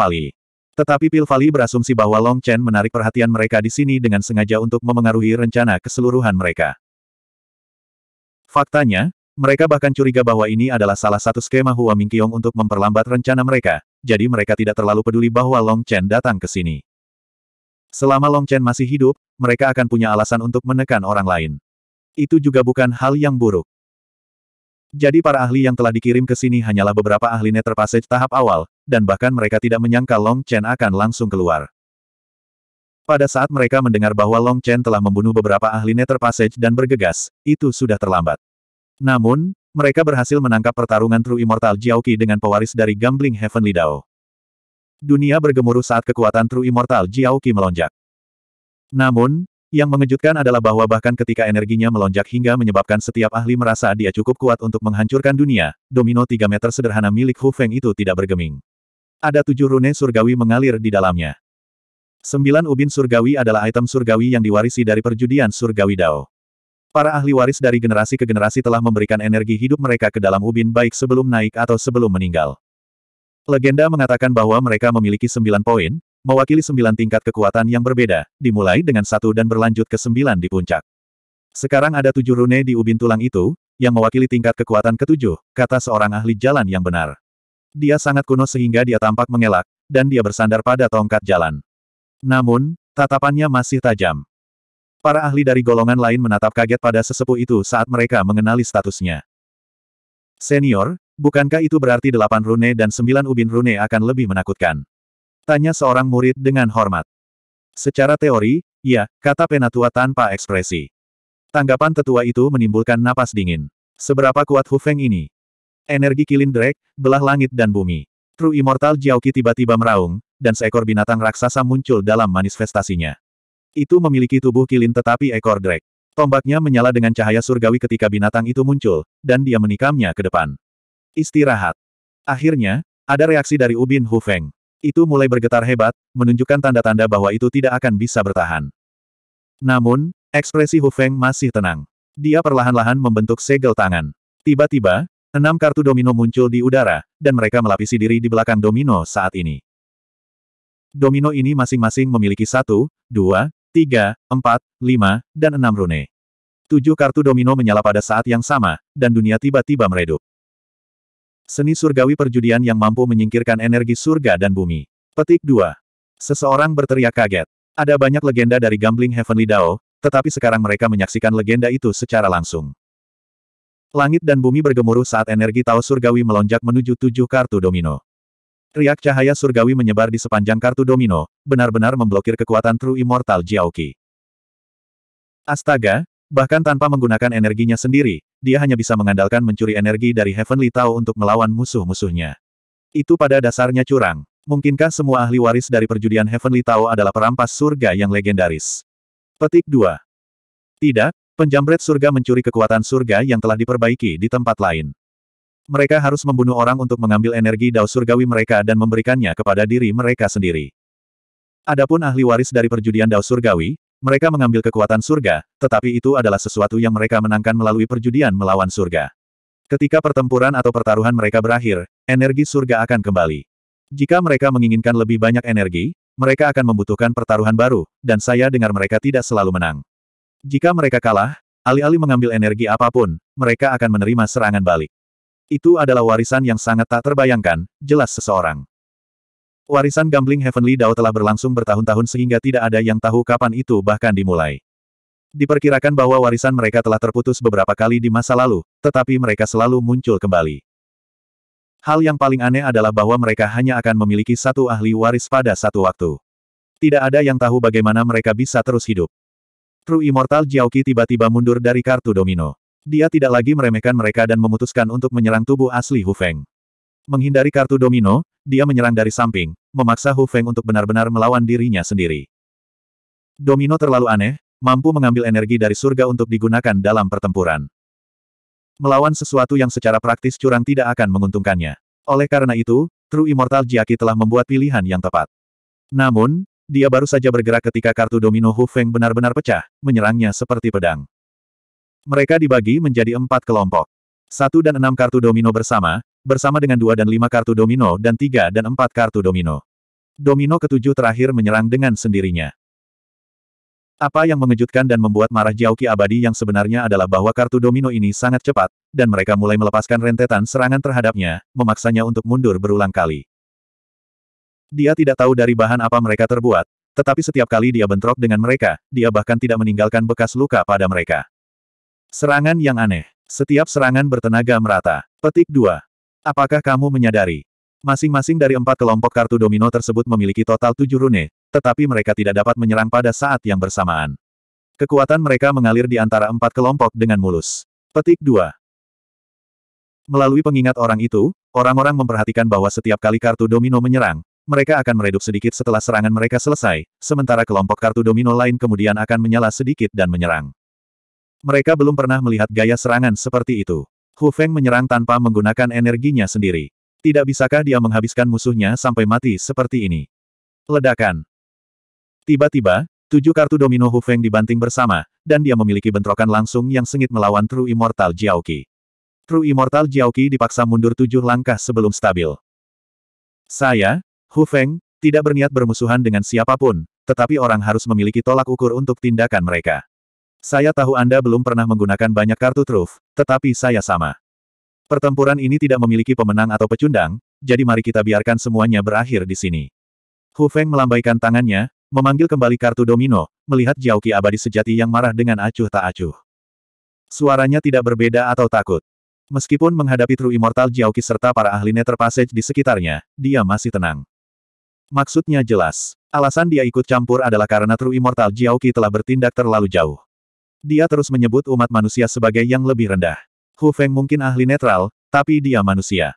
Speaker 1: Tetapi Pil berasumsi bahwa Long Chen menarik perhatian mereka di sini dengan sengaja untuk memengaruhi rencana keseluruhan mereka. Faktanya, mereka bahkan curiga bahwa ini adalah salah satu skema Hua Mingqiong untuk memperlambat rencana mereka, jadi mereka tidak terlalu peduli bahwa Long Chen datang ke sini. Selama Long Chen masih hidup, mereka akan punya alasan untuk menekan orang lain. Itu juga bukan hal yang buruk. Jadi para ahli yang telah dikirim ke sini hanyalah beberapa ahli Nether Passage tahap awal, dan bahkan mereka tidak menyangka Long Chen akan langsung keluar. Pada saat mereka mendengar bahwa Long Chen telah membunuh beberapa ahli Nether Passage dan bergegas, itu sudah terlambat. Namun, mereka berhasil menangkap pertarungan True Immortal Jiaoqi dengan pewaris dari Gambling Heavenly Dao. Dunia bergemuruh saat kekuatan True Immortal Jiaoqi melonjak. Namun, yang mengejutkan adalah bahwa bahkan ketika energinya melonjak hingga menyebabkan setiap ahli merasa dia cukup kuat untuk menghancurkan dunia, domino 3 meter sederhana milik Hu Feng itu tidak bergeming. Ada tujuh rune surgawi mengalir di dalamnya. Sembilan ubin surgawi adalah item surgawi yang diwarisi dari perjudian surgawi Dao. Para ahli waris dari generasi ke generasi telah memberikan energi hidup mereka ke dalam ubin baik sebelum naik atau sebelum meninggal. Legenda mengatakan bahwa mereka memiliki sembilan poin, mewakili sembilan tingkat kekuatan yang berbeda, dimulai dengan satu dan berlanjut ke sembilan di puncak. Sekarang ada tujuh rune di ubin tulang itu, yang mewakili tingkat kekuatan ketujuh, kata seorang ahli jalan yang benar. Dia sangat kuno sehingga dia tampak mengelak, dan dia bersandar pada tongkat jalan. Namun, tatapannya masih tajam. Para ahli dari golongan lain menatap kaget pada sesepuh itu saat mereka mengenali statusnya. Senior, bukankah itu berarti delapan rune dan sembilan ubin rune akan lebih menakutkan? Tanya seorang murid dengan hormat. Secara teori, ya, kata penatua tanpa ekspresi. Tanggapan tetua itu menimbulkan napas dingin. Seberapa kuat Hu Feng ini? Energi kilin drek, belah langit dan bumi. True Immortal Jiaoki tiba-tiba meraung, dan seekor binatang raksasa muncul dalam manifestasinya. Itu memiliki tubuh kilin tetapi ekor drek. Tombaknya menyala dengan cahaya surgawi ketika binatang itu muncul, dan dia menikamnya ke depan. Istirahat. Akhirnya, ada reaksi dari Ubin Hu Feng. Itu mulai bergetar hebat, menunjukkan tanda-tanda bahwa itu tidak akan bisa bertahan. Namun, ekspresi Hu Feng masih tenang. Dia perlahan-lahan membentuk segel tangan. Tiba-tiba, enam kartu domino muncul di udara, dan mereka melapisi diri di belakang domino saat ini. Domino ini masing-masing memiliki satu, dua, tiga, empat, lima, dan enam rune. Tujuh kartu domino menyala pada saat yang sama, dan dunia tiba-tiba meredup. Seni surgawi perjudian yang mampu menyingkirkan energi surga dan bumi. Petik 2. Seseorang berteriak kaget. Ada banyak legenda dari gambling Heavenly Dao, tetapi sekarang mereka menyaksikan legenda itu secara langsung. Langit dan bumi bergemuruh saat energi Tao Surgawi melonjak menuju tujuh kartu domino. Riak cahaya surgawi menyebar di sepanjang kartu domino, benar-benar memblokir kekuatan True Immortal Qi. Astaga, Bahkan tanpa menggunakan energinya sendiri, dia hanya bisa mengandalkan mencuri energi dari Heavenly Tao untuk melawan musuh-musuhnya. Itu pada dasarnya curang. Mungkinkah semua ahli waris dari perjudian Heavenly Tao adalah perampas surga yang legendaris? Petik 2. Tidak, penjamret surga mencuri kekuatan surga yang telah diperbaiki di tempat lain. Mereka harus membunuh orang untuk mengambil energi dao surgawi mereka dan memberikannya kepada diri mereka sendiri. Adapun ahli waris dari perjudian Dao Surgawi, mereka mengambil kekuatan surga, tetapi itu adalah sesuatu yang mereka menangkan melalui perjudian melawan surga. Ketika pertempuran atau pertaruhan mereka berakhir, energi surga akan kembali. Jika mereka menginginkan lebih banyak energi, mereka akan membutuhkan pertaruhan baru, dan saya dengar mereka tidak selalu menang. Jika mereka kalah, alih-alih mengambil energi apapun, mereka akan menerima serangan balik. Itu adalah warisan yang sangat tak terbayangkan, jelas seseorang. Warisan gambling Heavenly Dao telah berlangsung bertahun-tahun sehingga tidak ada yang tahu kapan itu bahkan dimulai. Diperkirakan bahwa warisan mereka telah terputus beberapa kali di masa lalu, tetapi mereka selalu muncul kembali. Hal yang paling aneh adalah bahwa mereka hanya akan memiliki satu ahli waris pada satu waktu. Tidak ada yang tahu bagaimana mereka bisa terus hidup. True Immortal Jiaoqi tiba-tiba mundur dari kartu domino. Dia tidak lagi meremehkan mereka dan memutuskan untuk menyerang tubuh asli Hu Feng. Menghindari kartu domino, dia menyerang dari samping, memaksa Hu Feng untuk benar-benar melawan dirinya sendiri. Domino terlalu aneh, mampu mengambil energi dari surga untuk digunakan dalam pertempuran. Melawan sesuatu yang secara praktis curang tidak akan menguntungkannya. Oleh karena itu, True Immortal Jiaki telah membuat pilihan yang tepat. Namun, dia baru saja bergerak ketika kartu domino Hu Feng benar-benar pecah, menyerangnya seperti pedang. Mereka dibagi menjadi empat kelompok. Satu dan enam kartu domino bersama, bersama dengan dua dan lima kartu domino dan tiga dan empat kartu domino. Domino ketujuh terakhir menyerang dengan sendirinya. Apa yang mengejutkan dan membuat marah Jauki abadi yang sebenarnya adalah bahwa kartu domino ini sangat cepat, dan mereka mulai melepaskan rentetan serangan terhadapnya, memaksanya untuk mundur berulang kali. Dia tidak tahu dari bahan apa mereka terbuat, tetapi setiap kali dia bentrok dengan mereka, dia bahkan tidak meninggalkan bekas luka pada mereka. Serangan yang aneh. Setiap serangan bertenaga merata. Petik 2. Apakah kamu menyadari? Masing-masing dari empat kelompok kartu domino tersebut memiliki total tujuh rune, tetapi mereka tidak dapat menyerang pada saat yang bersamaan. Kekuatan mereka mengalir di antara empat kelompok dengan mulus. Petik 2. Melalui pengingat orang itu, orang-orang memperhatikan bahwa setiap kali kartu domino menyerang, mereka akan meredup sedikit setelah serangan mereka selesai, sementara kelompok kartu domino lain kemudian akan menyala sedikit dan menyerang. Mereka belum pernah melihat gaya serangan seperti itu. Hu Feng menyerang tanpa menggunakan energinya sendiri. Tidak bisakah dia menghabiskan musuhnya sampai mati seperti ini? Ledakan. Tiba-tiba, tujuh kartu domino Hu Feng dibanting bersama, dan dia memiliki bentrokan langsung yang sengit melawan True Immortal Jiaoqi. True Immortal Jiaoqi dipaksa mundur tujuh langkah sebelum stabil. Saya, Hu Feng, tidak berniat bermusuhan dengan siapapun, tetapi orang harus memiliki tolak ukur untuk tindakan mereka. Saya tahu Anda belum pernah menggunakan banyak kartu truf, tetapi saya sama. Pertempuran ini tidak memiliki pemenang atau pecundang, jadi mari kita biarkan semuanya berakhir di sini. Hu Feng melambaikan tangannya, memanggil kembali kartu domino, melihat Jiao Qi abadi sejati yang marah dengan acuh tak acuh. Suaranya tidak berbeda atau takut. Meskipun menghadapi True Immortal Jiao Qi serta para ahli Nether Passage di sekitarnya, dia masih tenang. Maksudnya jelas. Alasan dia ikut campur adalah karena True Immortal Jiao Qi telah bertindak terlalu jauh. Dia terus menyebut umat manusia sebagai yang lebih rendah. Hu Feng mungkin ahli netral, tapi dia manusia.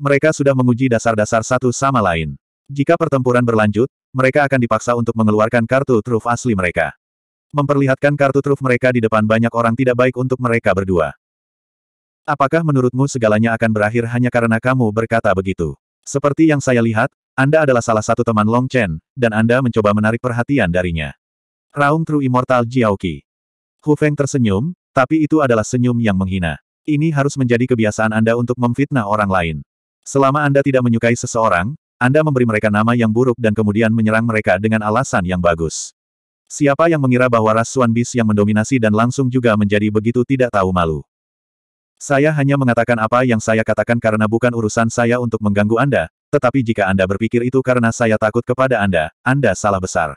Speaker 1: Mereka sudah menguji dasar-dasar satu sama lain. Jika pertempuran berlanjut, mereka akan dipaksa untuk mengeluarkan kartu truf asli mereka. Memperlihatkan kartu truf mereka di depan banyak orang tidak baik untuk mereka berdua. Apakah menurutmu segalanya akan berakhir hanya karena kamu berkata begitu? Seperti yang saya lihat, Anda adalah salah satu teman Long Chen, dan Anda mencoba menarik perhatian darinya. Raung True Immortal Jiaoki. Hu Feng tersenyum, tapi itu adalah senyum yang menghina. Ini harus menjadi kebiasaan Anda untuk memfitnah orang lain. Selama Anda tidak menyukai seseorang, Anda memberi mereka nama yang buruk dan kemudian menyerang mereka dengan alasan yang bagus. Siapa yang mengira bahwa ras Suan Bis yang mendominasi dan langsung juga menjadi begitu tidak tahu malu. Saya hanya mengatakan apa yang saya katakan karena bukan urusan saya untuk mengganggu Anda, tetapi jika Anda berpikir itu karena saya takut kepada Anda, Anda salah besar.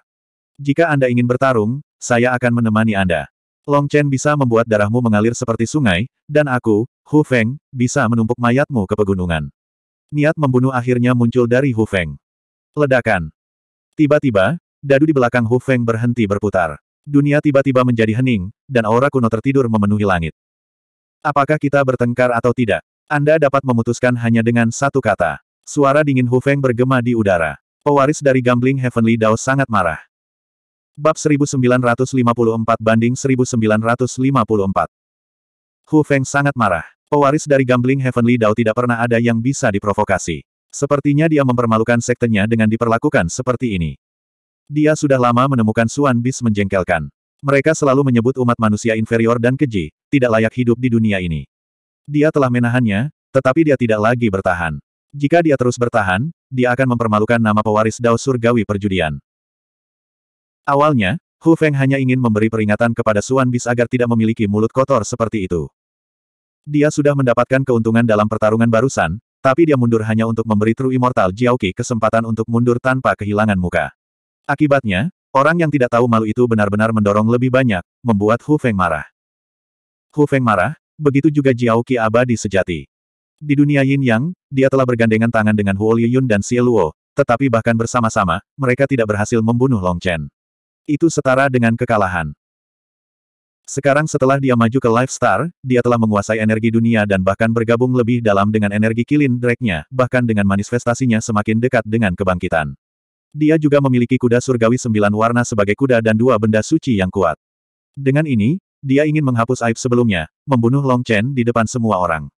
Speaker 1: Jika Anda ingin bertarung, saya akan menemani Anda. Long Chen bisa membuat darahmu mengalir seperti sungai, dan aku, Hu Feng, bisa menumpuk mayatmu ke pegunungan. Niat membunuh akhirnya muncul dari Hu Feng. Ledakan. Tiba-tiba, dadu di belakang Hu Feng berhenti berputar. Dunia tiba-tiba menjadi hening, dan aura kuno tertidur memenuhi langit. Apakah kita bertengkar atau tidak? Anda dapat memutuskan hanya dengan satu kata. Suara dingin Hu Feng bergema di udara. Pewaris dari Gambling Heavenly Dao sangat marah. Bab 1954 banding 1954. Hu Feng sangat marah. Pewaris dari Gambling Heavenly Dao tidak pernah ada yang bisa diprovokasi. Sepertinya dia mempermalukan sektenya dengan diperlakukan seperti ini. Dia sudah lama menemukan Suan Bis menjengkelkan. Mereka selalu menyebut umat manusia inferior dan keji, tidak layak hidup di dunia ini. Dia telah menahannya, tetapi dia tidak lagi bertahan. Jika dia terus bertahan, dia akan mempermalukan nama pewaris Dao Surgawi Perjudian. Awalnya, Hu Feng hanya ingin memberi peringatan kepada Suan Bis agar tidak memiliki mulut kotor seperti itu. Dia sudah mendapatkan keuntungan dalam pertarungan barusan, tapi dia mundur hanya untuk memberi True Immortal Qi kesempatan untuk mundur tanpa kehilangan muka. Akibatnya, orang yang tidak tahu malu itu benar-benar mendorong lebih banyak, membuat Hu Feng marah. Hu Feng marah, begitu juga Qi abadi sejati. Di dunia Yin Yang, dia telah bergandengan tangan dengan Huo Liyun dan Xie Luo, tetapi bahkan bersama-sama, mereka tidak berhasil membunuh Long Chen. Itu setara dengan kekalahan. Sekarang setelah dia maju ke Life Star, dia telah menguasai energi dunia dan bahkan bergabung lebih dalam dengan energi kilin drake-nya, bahkan dengan manifestasinya semakin dekat dengan kebangkitan. Dia juga memiliki kuda surgawi sembilan warna sebagai kuda dan dua benda suci yang kuat. Dengan ini, dia ingin menghapus aib sebelumnya, membunuh Long Chen di depan semua orang.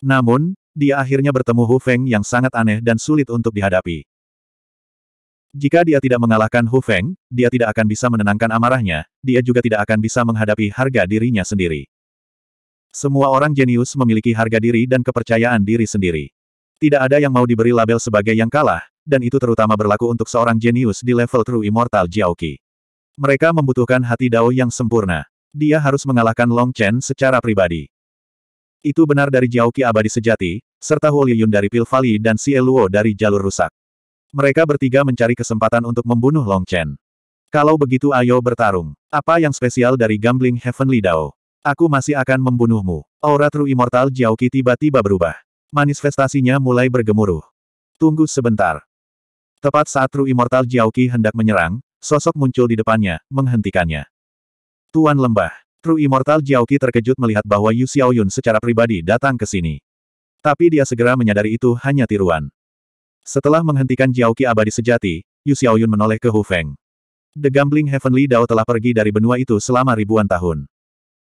Speaker 1: Namun, dia akhirnya bertemu Hu Feng yang sangat aneh dan sulit untuk dihadapi. Jika dia tidak mengalahkan Hu Feng, dia tidak akan bisa menenangkan amarahnya, dia juga tidak akan bisa menghadapi harga dirinya sendiri. Semua orang jenius memiliki harga diri dan kepercayaan diri sendiri. Tidak ada yang mau diberi label sebagai yang kalah, dan itu terutama berlaku untuk seorang jenius di level True Immortal Jiaoqi. Mereka membutuhkan hati Dao yang sempurna. Dia harus mengalahkan Long Chen secara pribadi. Itu benar dari Jiaoqi abadi sejati, serta Huo Yun dari Pil Valley dan Xie Luo dari jalur rusak. Mereka bertiga mencari kesempatan untuk membunuh Long Chen. Kalau begitu ayo bertarung. Apa yang spesial dari gambling Heavenly Dao? Aku masih akan membunuhmu. Aura True Immortal Jiao Qi tiba-tiba berubah. Manifestasinya mulai bergemuruh. Tunggu sebentar. Tepat saat True Immortal Jiao Qi hendak menyerang, sosok muncul di depannya, menghentikannya. Tuan Lembah, True Immortal Jiao Qi terkejut melihat bahwa Yu Xiaoyun secara pribadi datang ke sini. Tapi dia segera menyadari itu hanya tiruan. Setelah menghentikan Jiaoqi abadi sejati, Yu Xiaoyun menoleh ke Hu Feng. The Gambling Heavenly Dao telah pergi dari benua itu selama ribuan tahun.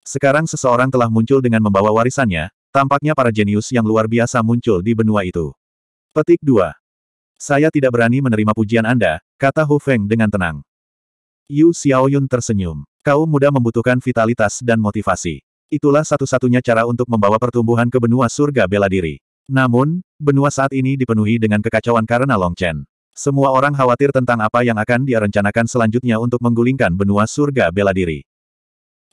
Speaker 1: Sekarang seseorang telah muncul dengan membawa warisannya, tampaknya para jenius yang luar biasa muncul di benua itu. Petik 2. Saya tidak berani menerima pujian Anda, kata Hu Feng dengan tenang. Yu Xiaoyun tersenyum. Kau muda membutuhkan vitalitas dan motivasi. Itulah satu-satunya cara untuk membawa pertumbuhan ke benua surga bela diri. Namun, benua saat ini dipenuhi dengan kekacauan karena Long Chen. Semua orang khawatir tentang apa yang akan dia rencanakan selanjutnya untuk menggulingkan benua surga bela diri.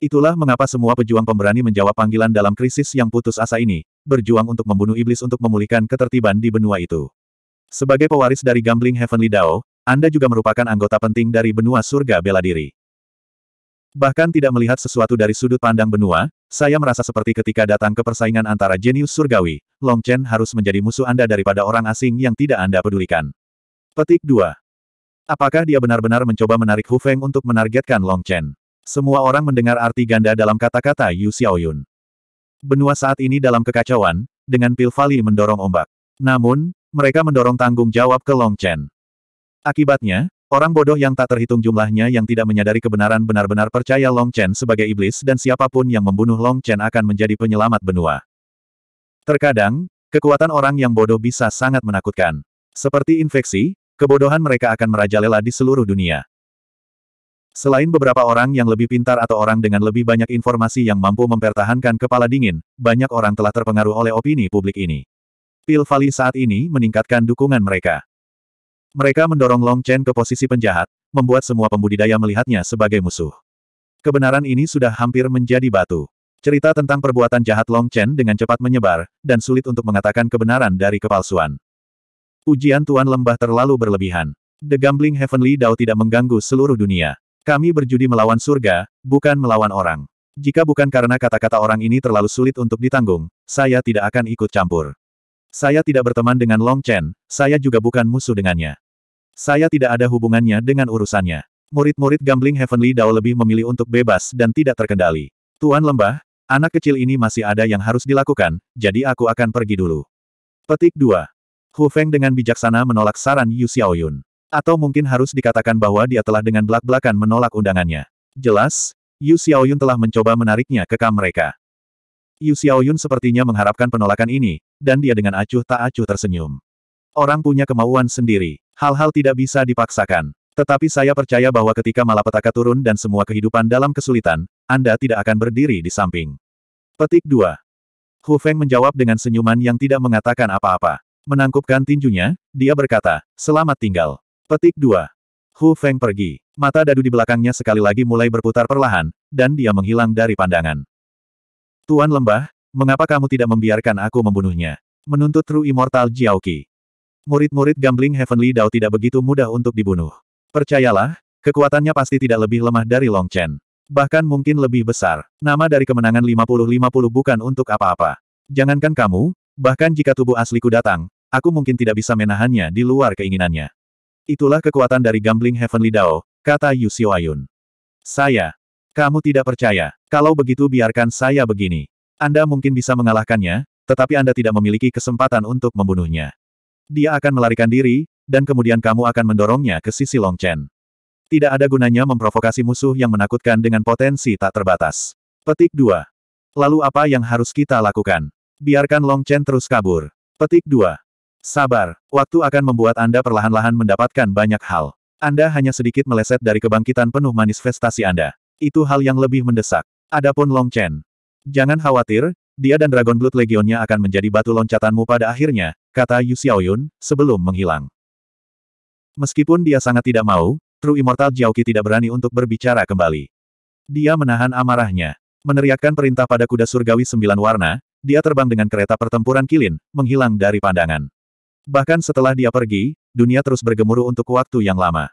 Speaker 1: Itulah mengapa semua pejuang pemberani menjawab panggilan dalam krisis yang putus asa ini, berjuang untuk membunuh iblis untuk memulihkan ketertiban di benua itu. Sebagai pewaris dari Gambling Heavenly Dao, Anda juga merupakan anggota penting dari benua surga bela diri. Bahkan tidak melihat sesuatu dari sudut pandang benua, saya merasa seperti ketika datang ke persaingan antara jenius surgawi, Long Chen harus menjadi musuh Anda daripada orang asing yang tidak Anda pedulikan. Petik 2. Apakah dia benar-benar mencoba menarik Hu Feng untuk menargetkan Long Chen? Semua orang mendengar arti ganda dalam kata-kata Yu Xiaoyun. Benua saat ini dalam kekacauan, dengan pil vali mendorong ombak. Namun, mereka mendorong tanggung jawab ke Long Chen. Akibatnya, Orang bodoh yang tak terhitung jumlahnya yang tidak menyadari kebenaran benar-benar percaya Long Chen sebagai iblis dan siapapun yang membunuh Long Chen akan menjadi penyelamat benua. Terkadang, kekuatan orang yang bodoh bisa sangat menakutkan. Seperti infeksi, kebodohan mereka akan merajalela di seluruh dunia. Selain beberapa orang yang lebih pintar atau orang dengan lebih banyak informasi yang mampu mempertahankan kepala dingin, banyak orang telah terpengaruh oleh opini publik ini. Pil saat ini meningkatkan dukungan mereka. Mereka mendorong Long Chen ke posisi penjahat, membuat semua pembudidaya melihatnya sebagai musuh. Kebenaran ini sudah hampir menjadi batu. Cerita tentang perbuatan jahat Long Chen dengan cepat menyebar, dan sulit untuk mengatakan kebenaran dari kepalsuan. Ujian Tuan Lembah terlalu berlebihan. The Gambling Heavenly Dao tidak mengganggu seluruh dunia. Kami berjudi melawan surga, bukan melawan orang. Jika bukan karena kata-kata orang ini terlalu sulit untuk ditanggung, saya tidak akan ikut campur. Saya tidak berteman dengan Long Chen, saya juga bukan musuh dengannya. Saya tidak ada hubungannya dengan urusannya. Murid-murid gambling Heavenly Dao lebih memilih untuk bebas dan tidak terkendali. Tuan Lembah, anak kecil ini masih ada yang harus dilakukan, jadi aku akan pergi dulu. Petik 2. Hu Feng dengan bijaksana menolak saran Yu Xiaoyun. Atau mungkin harus dikatakan bahwa dia telah dengan belak-belakan menolak undangannya. Jelas, Yu Xiaoyun telah mencoba menariknya ke kam mereka. Yu Xiaoyun sepertinya mengharapkan penolakan ini, dan dia dengan acuh tak acuh tersenyum. Orang punya kemauan sendiri. Hal-hal tidak bisa dipaksakan. Tetapi saya percaya bahwa ketika malapetaka turun dan semua kehidupan dalam kesulitan, Anda tidak akan berdiri di samping. Petik 2. Hu Feng menjawab dengan senyuman yang tidak mengatakan apa-apa. Menangkupkan tinjunya, dia berkata, selamat tinggal. Petik 2. Hu Feng pergi. Mata dadu di belakangnya sekali lagi mulai berputar perlahan, dan dia menghilang dari pandangan. Tuan Lembah, mengapa kamu tidak membiarkan aku membunuhnya? Menuntut True Immortal Jiaoqi. Murid-murid gambling Heavenly Dao tidak begitu mudah untuk dibunuh. Percayalah, kekuatannya pasti tidak lebih lemah dari Long Chen. Bahkan mungkin lebih besar. Nama dari kemenangan 50-50 bukan untuk apa-apa. Jangankan kamu, bahkan jika tubuh asliku datang, aku mungkin tidak bisa menahannya di luar keinginannya. Itulah kekuatan dari gambling Heavenly Dao, kata Yu Xiaoyun. Saya. Kamu tidak percaya. Kalau begitu biarkan saya begini. Anda mungkin bisa mengalahkannya, tetapi Anda tidak memiliki kesempatan untuk membunuhnya. Dia akan melarikan diri, dan kemudian kamu akan mendorongnya ke sisi Long Chen. Tidak ada gunanya memprovokasi musuh yang menakutkan dengan potensi tak terbatas. Petik 2. Lalu apa yang harus kita lakukan? Biarkan Long Chen terus kabur. Petik 2. Sabar, waktu akan membuat Anda perlahan-lahan mendapatkan banyak hal. Anda hanya sedikit meleset dari kebangkitan penuh manifestasi Anda. Itu hal yang lebih mendesak. Adapun Long Chen. Jangan khawatir, dia dan Dragon Blood Legionnya akan menjadi batu loncatanmu pada akhirnya, kata Yu Xiaoyun, sebelum menghilang. Meskipun dia sangat tidak mau, True Immortal Jiaoqi tidak berani untuk berbicara kembali. Dia menahan amarahnya. Meneriakkan perintah pada kuda surgawi sembilan warna, dia terbang dengan kereta pertempuran kilin, menghilang dari pandangan. Bahkan setelah dia pergi, dunia terus bergemuruh untuk waktu yang lama.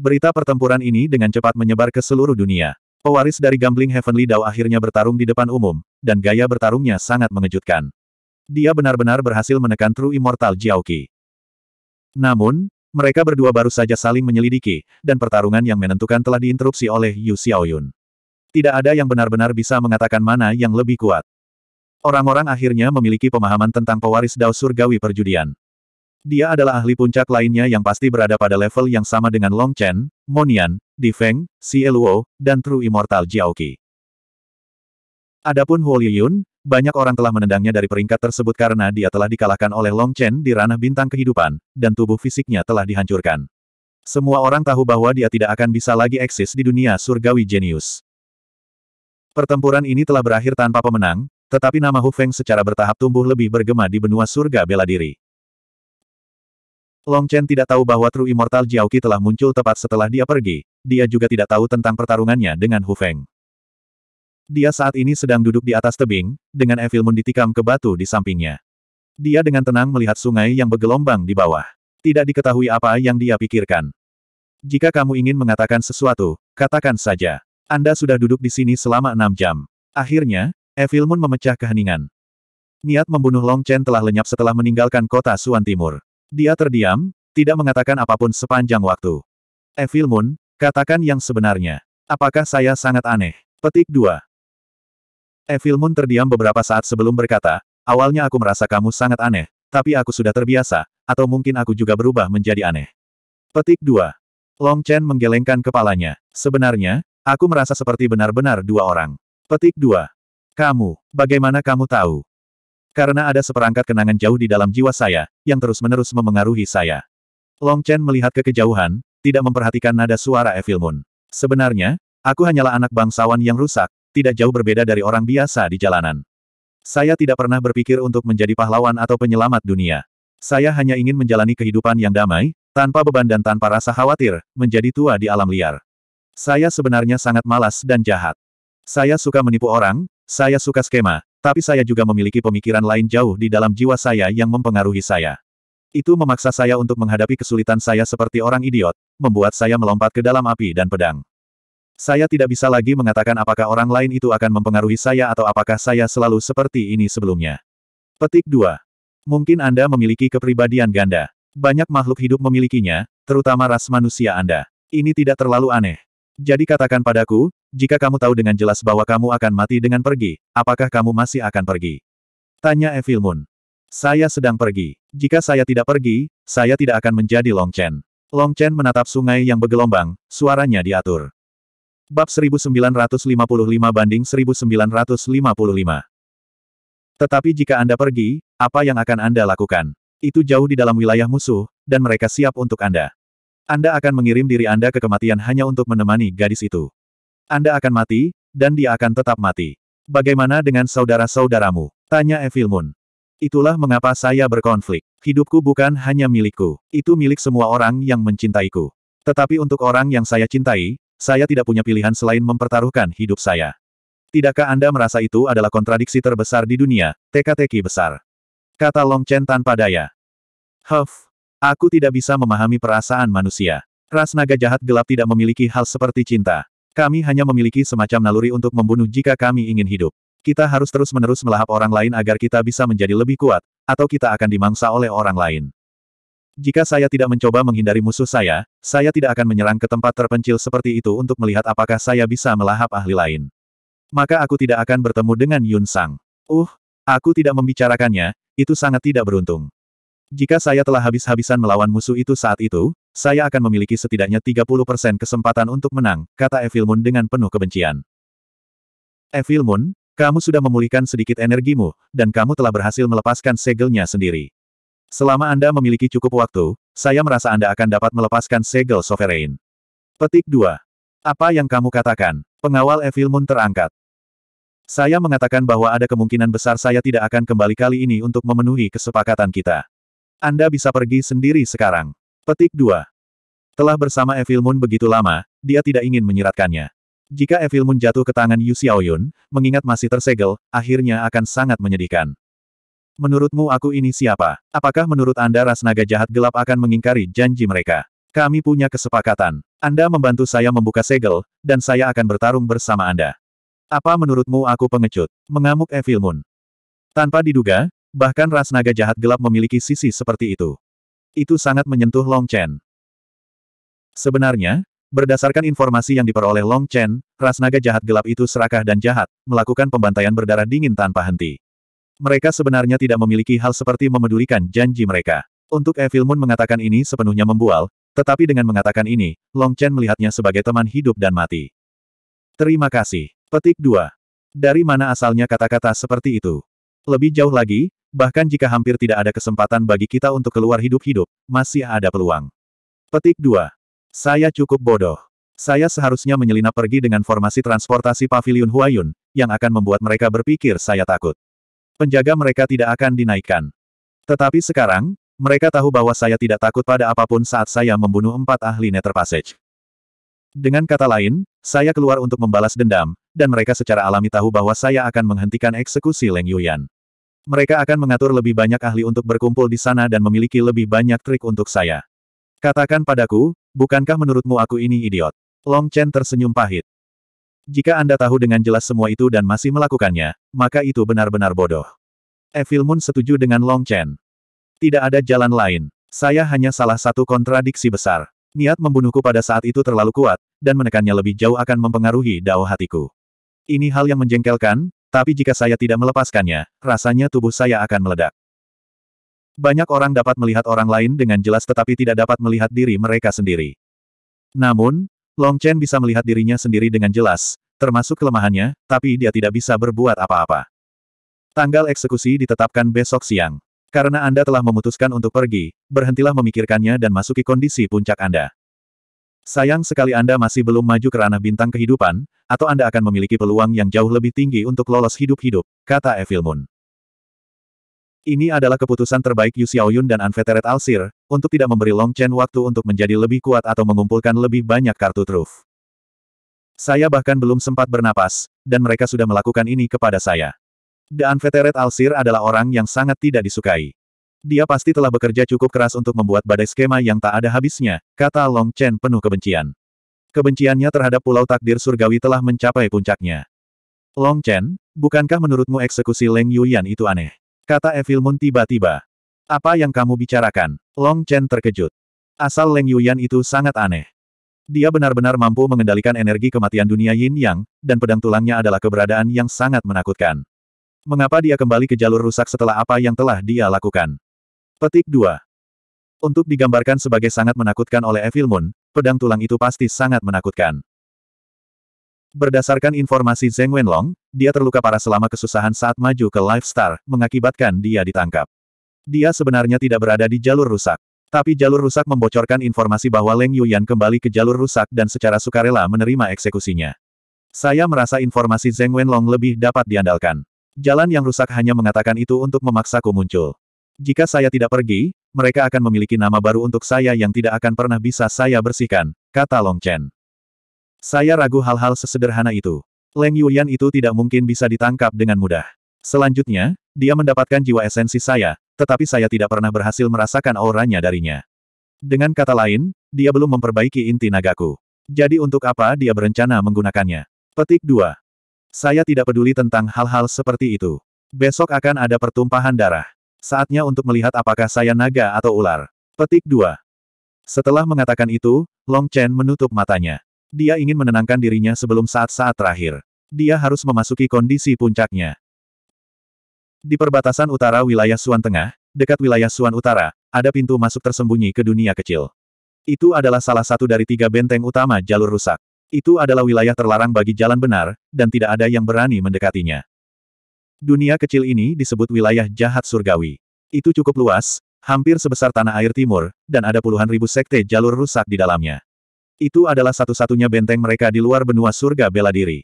Speaker 1: Berita pertempuran ini dengan cepat menyebar ke seluruh dunia. Pewaris dari Gambling Heavenly Dao akhirnya bertarung di depan umum, dan gaya bertarungnya sangat mengejutkan. Dia benar-benar berhasil menekan True Immortal Jiaoqi. Namun, mereka berdua baru saja saling menyelidiki, dan pertarungan yang menentukan telah diinterupsi oleh Yu Xiaoyun. Tidak ada yang benar-benar bisa mengatakan mana yang lebih kuat. Orang-orang akhirnya memiliki pemahaman tentang pewaris Dao Surgawi Perjudian. Dia adalah ahli puncak lainnya yang pasti berada pada level yang sama dengan Long Chen, Monian, Feng, Xie Luo, dan True Immortal Jiaoqi. Adapun Huo Liyun, banyak orang telah menendangnya dari peringkat tersebut karena dia telah dikalahkan oleh Long Chen di ranah bintang kehidupan, dan tubuh fisiknya telah dihancurkan. Semua orang tahu bahwa dia tidak akan bisa lagi eksis di dunia surgawi jenius. Pertempuran ini telah berakhir tanpa pemenang, tetapi nama Hu Feng secara bertahap tumbuh lebih bergema di benua surga bela diri. Long Chen tidak tahu bahwa True Immortal Qi telah muncul tepat setelah dia pergi, dia juga tidak tahu tentang pertarungannya dengan Hu Feng. Dia saat ini sedang duduk di atas tebing, dengan Evil Moon ditikam ke batu di sampingnya. Dia dengan tenang melihat sungai yang bergelombang di bawah. Tidak diketahui apa yang dia pikirkan. Jika kamu ingin mengatakan sesuatu, katakan saja. Anda sudah duduk di sini selama enam jam. Akhirnya, Evil Moon memecah keheningan. Niat membunuh Long Chen telah lenyap setelah meninggalkan kota Suan Timur. Dia terdiam, tidak mengatakan apapun sepanjang waktu. Evil Moon, katakan yang sebenarnya. Apakah saya sangat aneh? Petik 2. Evil eh, Moon terdiam beberapa saat sebelum berkata, awalnya aku merasa kamu sangat aneh, tapi aku sudah terbiasa, atau mungkin aku juga berubah menjadi aneh. Petik 2. Long Chen menggelengkan kepalanya. Sebenarnya, aku merasa seperti benar-benar dua orang. Petik 2. Kamu, bagaimana kamu tahu? Karena ada seperangkat kenangan jauh di dalam jiwa saya, yang terus-menerus memengaruhi saya. Long Chen melihat ke kejauhan, tidak memperhatikan nada suara Evil eh Moon. Sebenarnya, aku hanyalah anak bangsawan yang rusak, tidak jauh berbeda dari orang biasa di jalanan. Saya tidak pernah berpikir untuk menjadi pahlawan atau penyelamat dunia. Saya hanya ingin menjalani kehidupan yang damai, tanpa beban dan tanpa rasa khawatir, menjadi tua di alam liar. Saya sebenarnya sangat malas dan jahat. Saya suka menipu orang, saya suka skema, tapi saya juga memiliki pemikiran lain jauh di dalam jiwa saya yang mempengaruhi saya. Itu memaksa saya untuk menghadapi kesulitan saya seperti orang idiot, membuat saya melompat ke dalam api dan pedang. Saya tidak bisa lagi mengatakan apakah orang lain itu akan mempengaruhi saya atau apakah saya selalu seperti ini sebelumnya. Petik 2. Mungkin Anda memiliki kepribadian ganda. Banyak makhluk hidup memilikinya, terutama ras manusia Anda. Ini tidak terlalu aneh. Jadi katakan padaku, jika kamu tahu dengan jelas bahwa kamu akan mati dengan pergi, apakah kamu masih akan pergi? Tanya Evil Moon. Saya sedang pergi. Jika saya tidak pergi, saya tidak akan menjadi Long Chen. Long Chen menatap sungai yang bergelombang, suaranya diatur. Bab 1955 banding 1955. Tetapi jika Anda pergi, apa yang akan Anda lakukan? Itu jauh di dalam wilayah musuh, dan mereka siap untuk Anda. Anda akan mengirim diri Anda ke kematian hanya untuk menemani gadis itu. Anda akan mati, dan dia akan tetap mati. Bagaimana dengan saudara-saudaramu? Tanya Evil Moon. Itulah mengapa saya berkonflik. Hidupku bukan hanya milikku. Itu milik semua orang yang mencintaiku. Tetapi untuk orang yang saya cintai, saya tidak punya pilihan selain mempertaruhkan hidup saya. Tidakkah Anda merasa itu adalah kontradiksi terbesar di dunia, teka-teki besar? Kata Long Chen tanpa daya. Huff, aku tidak bisa memahami perasaan manusia. Ras naga jahat gelap tidak memiliki hal seperti cinta. Kami hanya memiliki semacam naluri untuk membunuh jika kami ingin hidup. Kita harus terus-menerus melahap orang lain agar kita bisa menjadi lebih kuat, atau kita akan dimangsa oleh orang lain. Jika saya tidak mencoba menghindari musuh saya, saya tidak akan menyerang ke tempat terpencil seperti itu untuk melihat apakah saya bisa melahap ahli lain. Maka aku tidak akan bertemu dengan Yun Sang. Uh, aku tidak membicarakannya, itu sangat tidak beruntung. Jika saya telah habis-habisan melawan musuh itu saat itu, saya akan memiliki setidaknya 30% kesempatan untuk menang, kata Evil Moon dengan penuh kebencian. Evil Moon, kamu sudah memulihkan sedikit energimu, dan kamu telah berhasil melepaskan segelnya sendiri. Selama Anda memiliki cukup waktu, saya merasa Anda akan dapat melepaskan segel sovereign. Petik 2. Apa yang kamu katakan? Pengawal Evil Moon terangkat. Saya mengatakan bahwa ada kemungkinan besar saya tidak akan kembali kali ini untuk memenuhi kesepakatan kita. Anda bisa pergi sendiri sekarang. Petik 2. Telah bersama Evil Moon begitu lama, dia tidak ingin menyiratkannya. Jika Evil Moon jatuh ke tangan Yu Xiaoyun, mengingat masih tersegel, akhirnya akan sangat menyedihkan. Menurutmu aku ini siapa? Apakah menurut Anda ras naga jahat gelap akan mengingkari janji mereka? Kami punya kesepakatan. Anda membantu saya membuka segel, dan saya akan bertarung bersama Anda. Apa menurutmu aku pengecut? Mengamuk Evil Moon. Tanpa diduga, bahkan ras naga jahat gelap memiliki sisi seperti itu. Itu sangat menyentuh Long Chen. Sebenarnya, berdasarkan informasi yang diperoleh Long Chen, ras naga jahat gelap itu serakah dan jahat, melakukan pembantaian berdarah dingin tanpa henti. Mereka sebenarnya tidak memiliki hal seperti memedulikan janji mereka. Untuk Evil Moon mengatakan ini sepenuhnya membual, tetapi dengan mengatakan ini, Long Chen melihatnya sebagai teman hidup dan mati. Terima kasih. Petik 2. Dari mana asalnya kata-kata seperti itu? Lebih jauh lagi, bahkan jika hampir tidak ada kesempatan bagi kita untuk keluar hidup-hidup, masih ada peluang. Petik 2. Saya cukup bodoh. Saya seharusnya menyelinap pergi dengan formasi transportasi pavilion Huayun, yang akan membuat mereka berpikir saya takut penjaga mereka tidak akan dinaikkan. Tetapi sekarang, mereka tahu bahwa saya tidak takut pada apapun saat saya membunuh empat ahli Nether Passage. Dengan kata lain, saya keluar untuk membalas dendam, dan mereka secara alami tahu bahwa saya akan menghentikan eksekusi Leng Yuyan. Mereka akan mengatur lebih banyak ahli untuk berkumpul di sana dan memiliki lebih banyak trik untuk saya. Katakan padaku, bukankah menurutmu aku ini idiot? Long Chen tersenyum pahit. Jika Anda tahu dengan jelas semua itu dan masih melakukannya, maka itu benar-benar bodoh. Evil Moon setuju dengan Long Chen. Tidak ada jalan lain. Saya hanya salah satu kontradiksi besar. Niat membunuhku pada saat itu terlalu kuat, dan menekannya lebih jauh akan mempengaruhi dao hatiku. Ini hal yang menjengkelkan, tapi jika saya tidak melepaskannya, rasanya tubuh saya akan meledak. Banyak orang dapat melihat orang lain dengan jelas tetapi tidak dapat melihat diri mereka sendiri. Namun, Long Chen bisa melihat dirinya sendiri dengan jelas, termasuk kelemahannya, tapi dia tidak bisa berbuat apa-apa. Tanggal eksekusi ditetapkan besok siang. Karena Anda telah memutuskan untuk pergi, berhentilah memikirkannya dan masuki kondisi puncak Anda. Sayang sekali Anda masih belum maju ke ranah bintang kehidupan, atau Anda akan memiliki peluang yang jauh lebih tinggi untuk lolos hidup-hidup, kata Evil Moon. Ini adalah keputusan terbaik Yu Xiaoyun dan Anveteret Alsir, untuk tidak memberi Long Chen waktu untuk menjadi lebih kuat atau mengumpulkan lebih banyak kartu truf. Saya bahkan belum sempat bernapas, dan mereka sudah melakukan ini kepada saya. The Anveteret Alsir adalah orang yang sangat tidak disukai. Dia pasti telah bekerja cukup keras untuk membuat badai skema yang tak ada habisnya, kata Long Chen penuh kebencian. Kebenciannya terhadap Pulau Takdir Surgawi telah mencapai puncaknya. Long Chen, bukankah menurutmu eksekusi Leng Yuyan itu aneh? Kata Evil Moon tiba-tiba. Apa yang kamu bicarakan? Long Chen terkejut. Asal Leng Yuyan itu sangat aneh. Dia benar-benar mampu mengendalikan energi kematian dunia Yin Yang, dan pedang tulangnya adalah keberadaan yang sangat menakutkan. Mengapa dia kembali ke jalur rusak setelah apa yang telah dia lakukan? Petik 2. Untuk digambarkan sebagai sangat menakutkan oleh Evil Moon, pedang tulang itu pasti sangat menakutkan. Berdasarkan informasi Zeng Wenlong, dia terluka parah selama kesusahan saat maju ke Life Star, mengakibatkan dia ditangkap. Dia sebenarnya tidak berada di jalur rusak. Tapi jalur rusak membocorkan informasi bahwa Leng Yuyan kembali ke jalur rusak dan secara sukarela menerima eksekusinya. Saya merasa informasi Zeng Wenlong lebih dapat diandalkan. Jalan yang rusak hanya mengatakan itu untuk memaksaku muncul. Jika saya tidak pergi, mereka akan memiliki nama baru untuk saya yang tidak akan pernah bisa saya bersihkan, kata Long Chen. Saya ragu hal-hal sesederhana itu. Leng Yuyan itu tidak mungkin bisa ditangkap dengan mudah. Selanjutnya, dia mendapatkan jiwa esensi saya, tetapi saya tidak pernah berhasil merasakan auranya darinya. Dengan kata lain, dia belum memperbaiki inti nagaku. Jadi untuk apa dia berencana menggunakannya? Petik 2. Saya tidak peduli tentang hal-hal seperti itu. Besok akan ada pertumpahan darah. Saatnya untuk melihat apakah saya naga atau ular. Petik 2. Setelah mengatakan itu, Long Chen menutup matanya. Dia ingin menenangkan dirinya sebelum saat-saat terakhir. Dia harus memasuki kondisi puncaknya. Di perbatasan utara wilayah Suan Tengah, dekat wilayah Suan Utara, ada pintu masuk tersembunyi ke dunia kecil. Itu adalah salah satu dari tiga benteng utama jalur rusak. Itu adalah wilayah terlarang bagi jalan benar, dan tidak ada yang berani mendekatinya. Dunia kecil ini disebut wilayah jahat surgawi. Itu cukup luas, hampir sebesar tanah air timur, dan ada puluhan ribu sekte jalur rusak di dalamnya. Itu adalah satu-satunya benteng mereka di luar benua surga bela diri.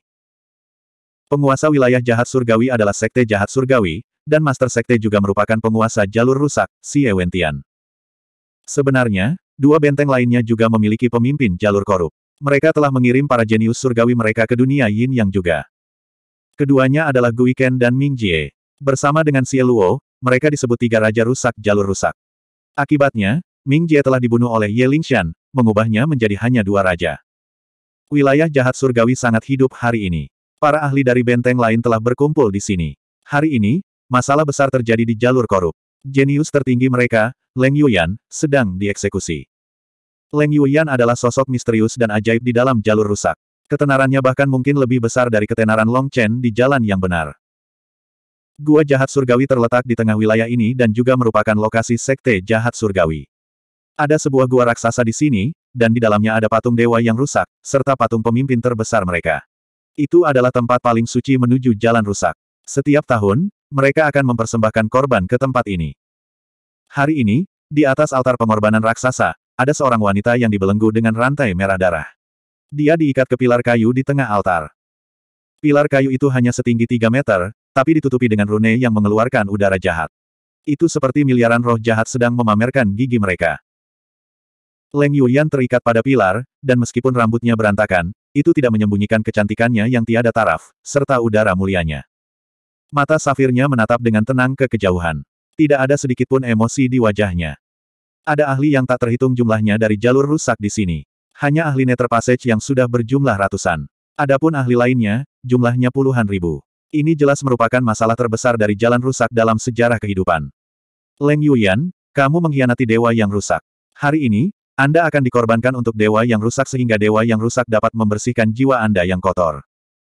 Speaker 1: Penguasa wilayah jahat surgawi adalah sekte jahat surgawi, dan Master Sekte juga merupakan penguasa jalur rusak, si Ewentian. Sebenarnya, dua benteng lainnya juga memiliki pemimpin jalur korup. Mereka telah mengirim para jenius surgawi mereka ke dunia Yin Yang juga. Keduanya adalah Guiken dan Ming Jie. Bersama dengan Xie Luo, mereka disebut tiga raja rusak jalur rusak. Akibatnya, Ming Jie telah dibunuh oleh Ye Lingshan, mengubahnya menjadi hanya dua raja. Wilayah jahat surgawi sangat hidup hari ini. Para ahli dari benteng lain telah berkumpul di sini. Hari ini, masalah besar terjadi di jalur korup. Jenius tertinggi mereka, Leng Yuyan, sedang dieksekusi. Leng Yuyan adalah sosok misterius dan ajaib di dalam jalur rusak. Ketenarannya bahkan mungkin lebih besar dari ketenaran Long Chen di jalan yang benar. Gua jahat surgawi terletak di tengah wilayah ini dan juga merupakan lokasi sekte jahat surgawi. Ada sebuah gua raksasa di sini, dan di dalamnya ada patung dewa yang rusak, serta patung pemimpin terbesar mereka. Itu adalah tempat paling suci menuju jalan rusak. Setiap tahun, mereka akan mempersembahkan korban ke tempat ini. Hari ini, di atas altar pengorbanan raksasa, ada seorang wanita yang dibelenggu dengan rantai merah darah. Dia diikat ke pilar kayu di tengah altar. Pilar kayu itu hanya setinggi 3 meter, tapi ditutupi dengan rune yang mengeluarkan udara jahat. Itu seperti miliaran roh jahat sedang memamerkan gigi mereka. Leng Yuyan terikat pada pilar, dan meskipun rambutnya berantakan, itu tidak menyembunyikan kecantikannya yang tiada taraf, serta udara mulianya. Mata safirnya menatap dengan tenang ke kejauhan. Tidak ada sedikitpun emosi di wajahnya. Ada ahli yang tak terhitung jumlahnya dari jalur rusak di sini. Hanya ahli Passage yang sudah berjumlah ratusan. Adapun ahli lainnya, jumlahnya puluhan ribu. Ini jelas merupakan masalah terbesar dari jalan rusak dalam sejarah kehidupan. Leng Yuyan, kamu mengkhianati dewa yang rusak. Hari ini, anda akan dikorbankan untuk dewa yang rusak sehingga dewa yang rusak dapat membersihkan jiwa Anda yang kotor.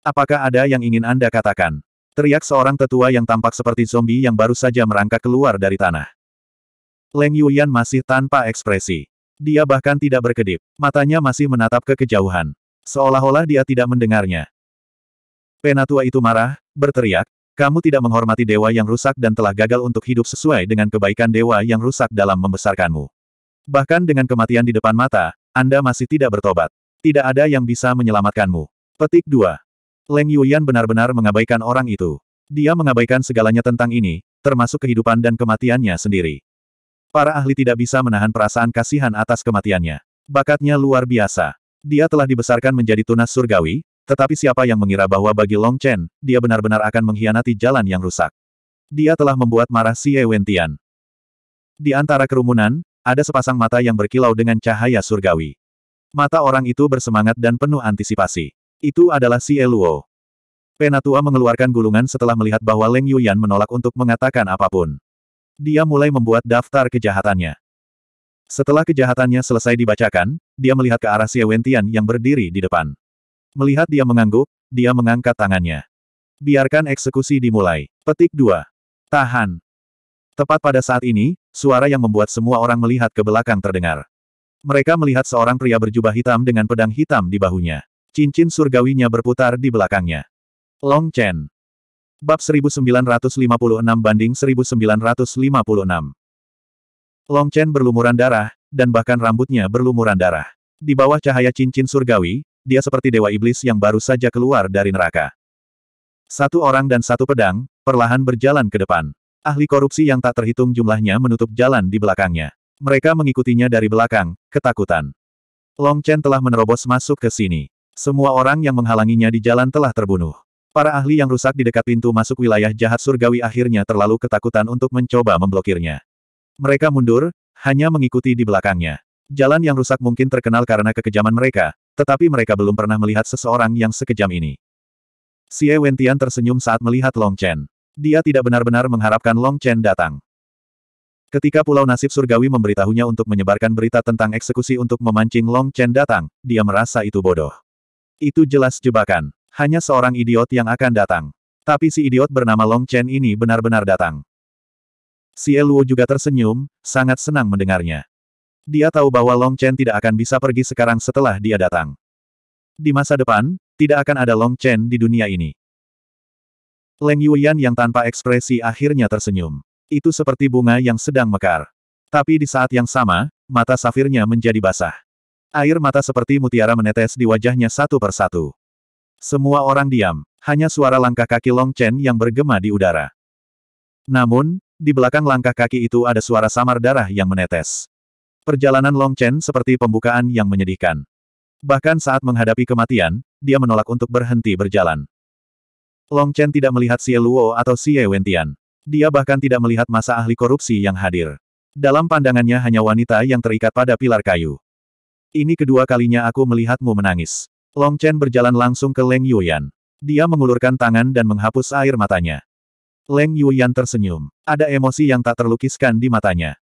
Speaker 1: Apakah ada yang ingin Anda katakan? Teriak seorang tetua yang tampak seperti zombie yang baru saja merangkak keluar dari tanah. Leng Yuyan masih tanpa ekspresi. Dia bahkan tidak berkedip. Matanya masih menatap ke kejauhan. Seolah-olah dia tidak mendengarnya. Penatua itu marah, berteriak, kamu tidak menghormati dewa yang rusak dan telah gagal untuk hidup sesuai dengan kebaikan dewa yang rusak dalam membesarkanmu. Bahkan dengan kematian di depan mata, Anda masih tidak bertobat. Tidak ada yang bisa menyelamatkanmu. Petik 2. Leng Yuyan benar-benar mengabaikan orang itu. Dia mengabaikan segalanya tentang ini, termasuk kehidupan dan kematiannya sendiri. Para ahli tidak bisa menahan perasaan kasihan atas kematiannya. Bakatnya luar biasa. Dia telah dibesarkan menjadi tunas surgawi, tetapi siapa yang mengira bahwa bagi Long Chen, dia benar-benar akan mengkhianati jalan yang rusak. Dia telah membuat marah Xie Wentian. Di antara kerumunan, ada sepasang mata yang berkilau dengan cahaya surgawi. Mata orang itu bersemangat dan penuh antisipasi. Itu adalah si Eluo. Penatua mengeluarkan gulungan setelah melihat bahwa Leng Yuyan menolak untuk mengatakan apapun. Dia mulai membuat daftar kejahatannya. Setelah kejahatannya selesai dibacakan, dia melihat ke arah Xie Wentian yang berdiri di depan. Melihat dia mengangguk, dia mengangkat tangannya. Biarkan eksekusi dimulai. Petik 2. Tahan. Tepat pada saat ini, Suara yang membuat semua orang melihat ke belakang terdengar. Mereka melihat seorang pria berjubah hitam dengan pedang hitam di bahunya. Cincin surgawinya berputar di belakangnya. Long Chen. Bab 1956 banding 1956. Long Chen berlumuran darah, dan bahkan rambutnya berlumuran darah. Di bawah cahaya cincin surgawi, dia seperti dewa iblis yang baru saja keluar dari neraka. Satu orang dan satu pedang, perlahan berjalan ke depan. Ahli korupsi yang tak terhitung jumlahnya menutup jalan di belakangnya. Mereka mengikutinya dari belakang, ketakutan. Long Chen telah menerobos masuk ke sini. Semua orang yang menghalanginya di jalan telah terbunuh. Para ahli yang rusak di dekat pintu masuk wilayah jahat surgawi akhirnya terlalu ketakutan untuk mencoba memblokirnya. Mereka mundur, hanya mengikuti di belakangnya. Jalan yang rusak mungkin terkenal karena kekejaman mereka, tetapi mereka belum pernah melihat seseorang yang sekejam ini. Xie Wentian tersenyum saat melihat Long Chen. Dia tidak benar-benar mengharapkan Long Chen datang. Ketika Pulau Nasib Surgawi memberitahunya untuk menyebarkan berita tentang eksekusi untuk memancing Long Chen datang, dia merasa itu bodoh. Itu jelas jebakan. Hanya seorang idiot yang akan datang. Tapi si idiot bernama Long Chen ini benar-benar datang. Si Eluo juga tersenyum, sangat senang mendengarnya. Dia tahu bahwa Long Chen tidak akan bisa pergi sekarang setelah dia datang. Di masa depan, tidak akan ada Long Chen di dunia ini. Leng Yuyan yang tanpa ekspresi akhirnya tersenyum. Itu seperti bunga yang sedang mekar. Tapi di saat yang sama, mata safirnya menjadi basah. Air mata seperti mutiara menetes di wajahnya satu persatu. Semua orang diam, hanya suara langkah kaki Long Chen yang bergema di udara. Namun, di belakang langkah kaki itu ada suara samar darah yang menetes. Perjalanan Long Chen seperti pembukaan yang menyedihkan. Bahkan saat menghadapi kematian, dia menolak untuk berhenti berjalan. Long Chen tidak melihat Xie Luo atau Xie Wentian. Dia bahkan tidak melihat masa ahli korupsi yang hadir. Dalam pandangannya hanya wanita yang terikat pada pilar kayu. Ini kedua kalinya aku melihatmu menangis. Long Chen berjalan langsung ke Leng Yuyan. Dia mengulurkan tangan dan menghapus air matanya. Leng Yuyan tersenyum. Ada emosi yang tak terlukiskan di matanya.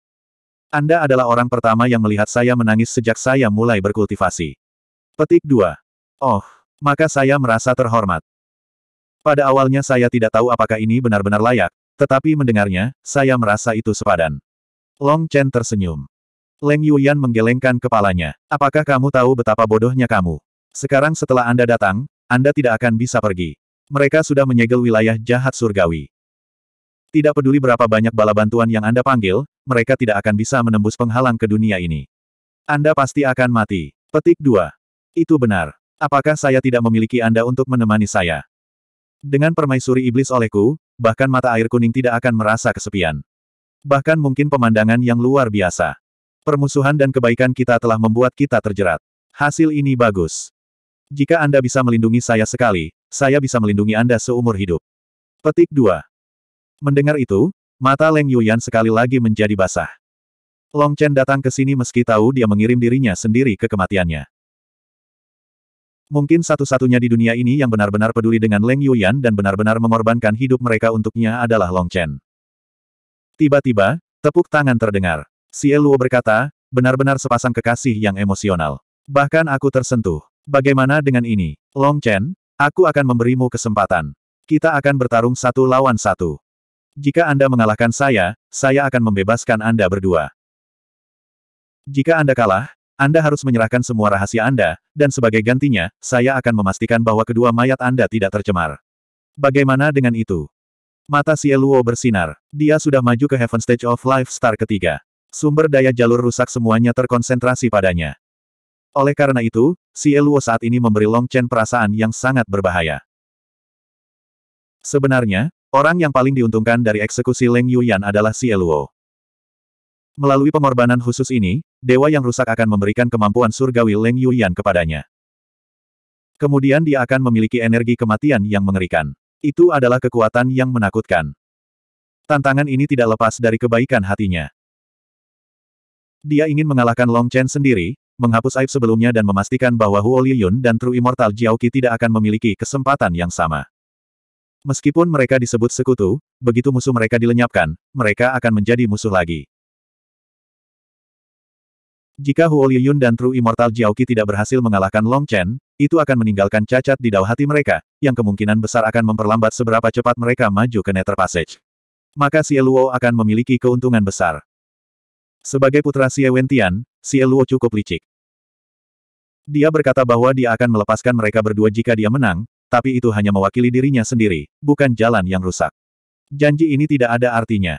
Speaker 1: Anda adalah orang pertama yang melihat saya menangis sejak saya mulai berkultivasi. Petik 2. Oh, maka saya merasa terhormat. Pada awalnya saya tidak tahu apakah ini benar-benar layak, tetapi mendengarnya, saya merasa itu sepadan. Long Chen tersenyum. Leng Yuyan menggelengkan kepalanya. Apakah kamu tahu betapa bodohnya kamu? Sekarang setelah Anda datang, Anda tidak akan bisa pergi. Mereka sudah menyegel wilayah jahat surgawi. Tidak peduli berapa banyak bala bantuan yang Anda panggil, mereka tidak akan bisa menembus penghalang ke dunia ini. Anda pasti akan mati. Petik 2. Itu benar. Apakah saya tidak memiliki Anda untuk menemani saya? Dengan permaisuri iblis olehku, bahkan mata air kuning tidak akan merasa kesepian. Bahkan mungkin pemandangan yang luar biasa. Permusuhan dan kebaikan kita telah membuat kita terjerat. Hasil ini bagus. Jika Anda bisa melindungi saya sekali, saya bisa melindungi Anda seumur hidup. Petik 2. Mendengar itu, mata Leng Yuyan sekali lagi menjadi basah. Long Chen datang ke sini meski tahu dia mengirim dirinya sendiri ke kematiannya. Mungkin satu-satunya di dunia ini yang benar-benar peduli dengan Leng Yuyan dan benar-benar mengorbankan hidup mereka untuknya adalah Long Chen. Tiba-tiba, tepuk tangan terdengar. Si Luo berkata, benar-benar sepasang kekasih yang emosional. Bahkan aku tersentuh. Bagaimana dengan ini? Long Chen, aku akan memberimu kesempatan. Kita akan bertarung satu lawan satu. Jika Anda mengalahkan saya, saya akan membebaskan Anda berdua. Jika Anda kalah, anda harus menyerahkan semua rahasia Anda, dan sebagai gantinya, saya akan memastikan bahwa kedua mayat Anda tidak tercemar. Bagaimana dengan itu? Mata Sieluo bersinar. Dia sudah maju ke Heaven Stage of Life Star ketiga. Sumber daya jalur rusak semuanya terkonsentrasi padanya. Oleh karena itu, Sieluo saat ini memberi Long Chen perasaan yang sangat berbahaya. Sebenarnya, orang yang paling diuntungkan dari eksekusi Leng Yuyan adalah Sieluo. Melalui pengorbanan khusus ini, dewa yang rusak akan memberikan kemampuan surgawi Leng Yuyan kepadanya. Kemudian dia akan memiliki energi kematian yang mengerikan. Itu adalah kekuatan yang menakutkan. Tantangan ini tidak lepas dari kebaikan hatinya. Dia ingin mengalahkan Long Chen sendiri, menghapus aib sebelumnya dan memastikan bahwa Huo Liyun dan True Immortal Jiao Qi tidak akan memiliki kesempatan yang sama. Meskipun mereka disebut sekutu, begitu musuh mereka dilenyapkan, mereka akan menjadi musuh lagi. Jika Huo Liyun dan True Immortal Jiaoqi tidak berhasil mengalahkan Long Chen, itu akan meninggalkan cacat di dalam hati mereka, yang kemungkinan besar akan memperlambat seberapa cepat mereka maju ke Nether Passage. Maka Xie Luo akan memiliki keuntungan besar. Sebagai putra Xie Wentian, Xie Luo cukup licik. Dia berkata bahwa dia akan melepaskan mereka berdua jika dia menang, tapi itu hanya mewakili dirinya sendiri, bukan jalan yang rusak. Janji ini tidak ada artinya.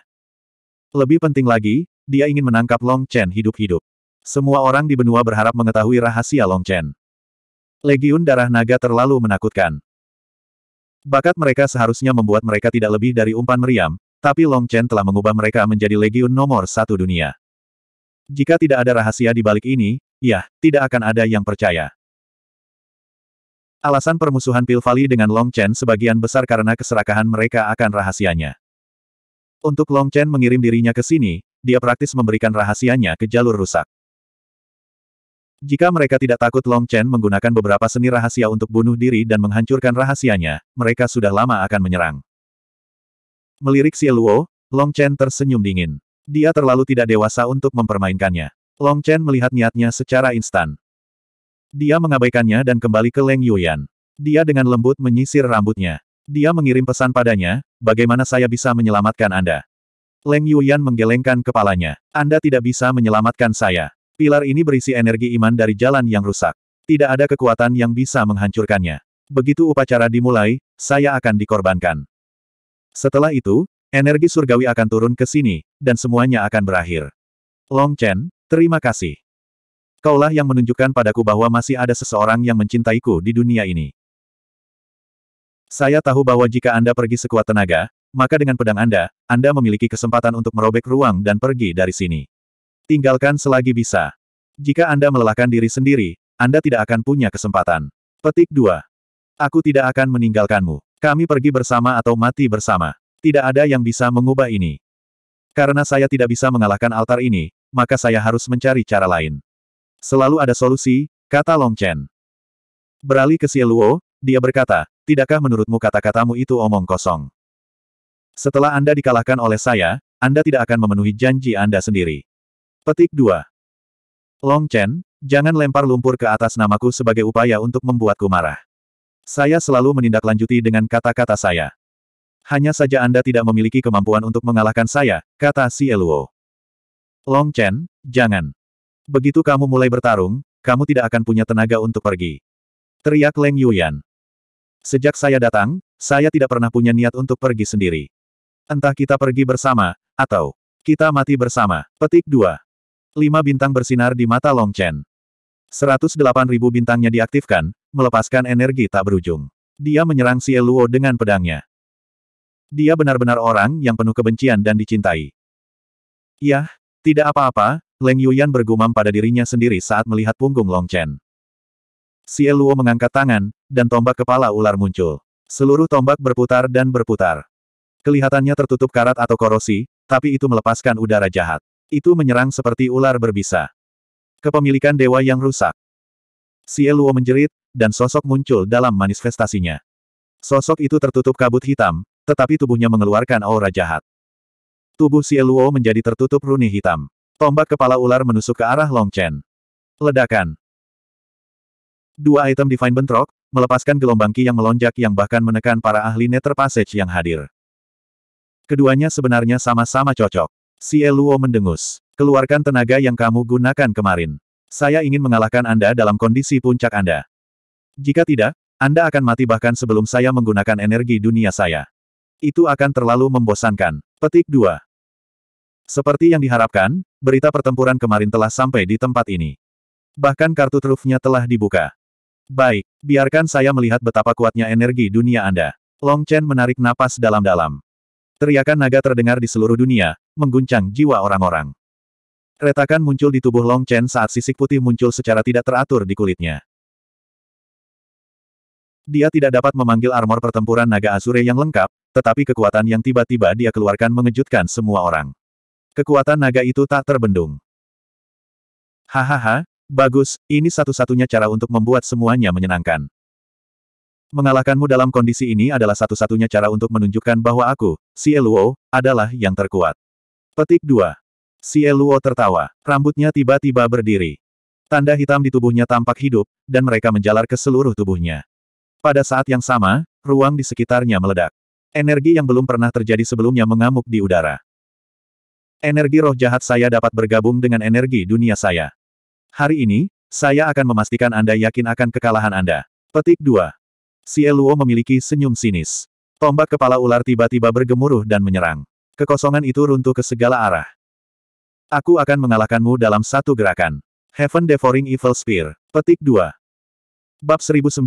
Speaker 1: Lebih penting lagi, dia ingin menangkap Long Chen hidup-hidup. Semua orang di benua berharap mengetahui rahasia Long Chen. Legiun Darah Naga terlalu menakutkan. Bakat mereka seharusnya membuat mereka tidak lebih dari umpan meriam, tapi Long Chen telah mengubah mereka menjadi legiun nomor satu dunia. Jika tidak ada rahasia di balik ini, ya, tidak akan ada yang percaya. Alasan permusuhan Pilvali dengan Long Chen sebagian besar karena keserakahan mereka akan rahasianya. Untuk Long Chen mengirim dirinya ke sini, dia praktis memberikan rahasianya ke jalur rusak. Jika mereka tidak takut Long Chen menggunakan beberapa seni rahasia untuk bunuh diri dan menghancurkan rahasianya, mereka sudah lama akan menyerang. Melirik Xie Luo, Long Chen tersenyum dingin. Dia terlalu tidak dewasa untuk mempermainkannya. Long Chen melihat niatnya secara instan. Dia mengabaikannya dan kembali ke Leng Yuyan. Dia dengan lembut menyisir rambutnya. Dia mengirim pesan padanya, bagaimana saya bisa menyelamatkan Anda. Leng Yuyan menggelengkan kepalanya. Anda tidak bisa menyelamatkan saya. Pilar ini berisi energi iman dari jalan yang rusak. Tidak ada kekuatan yang bisa menghancurkannya. Begitu upacara dimulai, saya akan dikorbankan. Setelah itu, energi surgawi akan turun ke sini, dan semuanya akan berakhir. Long Chen, terima kasih. Kaulah yang menunjukkan padaku bahwa masih ada seseorang yang mencintaiku di dunia ini. Saya tahu bahwa jika Anda pergi sekuat tenaga, maka dengan pedang Anda, Anda memiliki kesempatan untuk merobek ruang dan pergi dari sini. Tinggalkan selagi bisa. Jika Anda melelahkan diri sendiri, Anda tidak akan punya kesempatan. Petik 2. Aku tidak akan meninggalkanmu. Kami pergi bersama atau mati bersama. Tidak ada yang bisa mengubah ini. Karena saya tidak bisa mengalahkan altar ini, maka saya harus mencari cara lain. Selalu ada solusi, kata Long Chen. Beralih ke Luo, dia berkata, tidakkah menurutmu kata-katamu itu omong kosong? Setelah Anda dikalahkan oleh saya, Anda tidak akan memenuhi janji Anda sendiri. Petik 2. Long Chen, jangan lempar lumpur ke atas namaku sebagai upaya untuk membuatku marah. Saya selalu menindaklanjuti dengan kata-kata saya. Hanya saja Anda tidak memiliki kemampuan untuk mengalahkan saya, kata si Eluo. Long Chen, jangan. Begitu kamu mulai bertarung, kamu tidak akan punya tenaga untuk pergi. Teriak Leng Yuyan. Sejak saya datang, saya tidak pernah punya niat untuk pergi sendiri. Entah kita pergi bersama, atau kita mati bersama. Petik 2. Lima bintang bersinar di mata Long Chen. ribu bintangnya diaktifkan, melepaskan energi tak berujung. Dia menyerang Xie Luo dengan pedangnya. Dia benar-benar orang yang penuh kebencian dan dicintai. Yah, tidak apa-apa, Leng Yuyan bergumam pada dirinya sendiri saat melihat punggung Long Chen. Xie Luo mengangkat tangan, dan tombak kepala ular muncul. Seluruh tombak berputar dan berputar. Kelihatannya tertutup karat atau korosi, tapi itu melepaskan udara jahat. Itu menyerang seperti ular berbisa. Kepemilikan dewa yang rusak. Si Eluo menjerit, dan sosok muncul dalam manifestasinya. Sosok itu tertutup kabut hitam, tetapi tubuhnya mengeluarkan aura jahat. Tubuh si Eluo menjadi tertutup runi hitam. Tombak kepala ular menusuk ke arah Long Chen. Ledakan. Dua item Divine bentrok, melepaskan gelombang ki yang melonjak yang bahkan menekan para ahli Nether Passage yang hadir. Keduanya sebenarnya sama-sama cocok. Si Eluo mendengus. Keluarkan tenaga yang kamu gunakan kemarin. Saya ingin mengalahkan Anda dalam kondisi puncak Anda. Jika tidak, Anda akan mati bahkan sebelum saya menggunakan energi dunia saya. Itu akan terlalu membosankan. Petik 2. Seperti yang diharapkan, berita pertempuran kemarin telah sampai di tempat ini. Bahkan kartu trufnya telah dibuka. Baik, biarkan saya melihat betapa kuatnya energi dunia Anda. Long Chen menarik napas dalam-dalam. Teriakan naga terdengar di seluruh dunia, mengguncang jiwa orang-orang. Retakan muncul di tubuh Long Chen saat sisik putih muncul secara tidak teratur di kulitnya. Dia tidak dapat memanggil armor pertempuran naga Azure yang lengkap, tetapi kekuatan yang tiba-tiba dia keluarkan mengejutkan semua orang. Kekuatan naga itu tak terbendung. Hahaha, bagus, ini satu-satunya cara untuk membuat semuanya menyenangkan. Mengalahkanmu dalam kondisi ini adalah satu-satunya cara untuk menunjukkan bahwa aku, si Eluo, adalah yang terkuat. Petik 2. Si Eluo tertawa. Rambutnya tiba-tiba berdiri. Tanda hitam di tubuhnya tampak hidup, dan mereka menjalar ke seluruh tubuhnya. Pada saat yang sama, ruang di sekitarnya meledak. Energi yang belum pernah terjadi sebelumnya mengamuk di udara. Energi roh jahat saya dapat bergabung dengan energi dunia saya. Hari ini, saya akan memastikan Anda yakin akan kekalahan Anda. Petik 2. Si Eluo memiliki senyum sinis. Tombak kepala ular tiba-tiba bergemuruh dan menyerang. Kekosongan itu runtuh ke segala arah. Aku akan mengalahkanmu dalam satu gerakan. Heaven Devouring Evil Spear. Petik 2. Bab 1957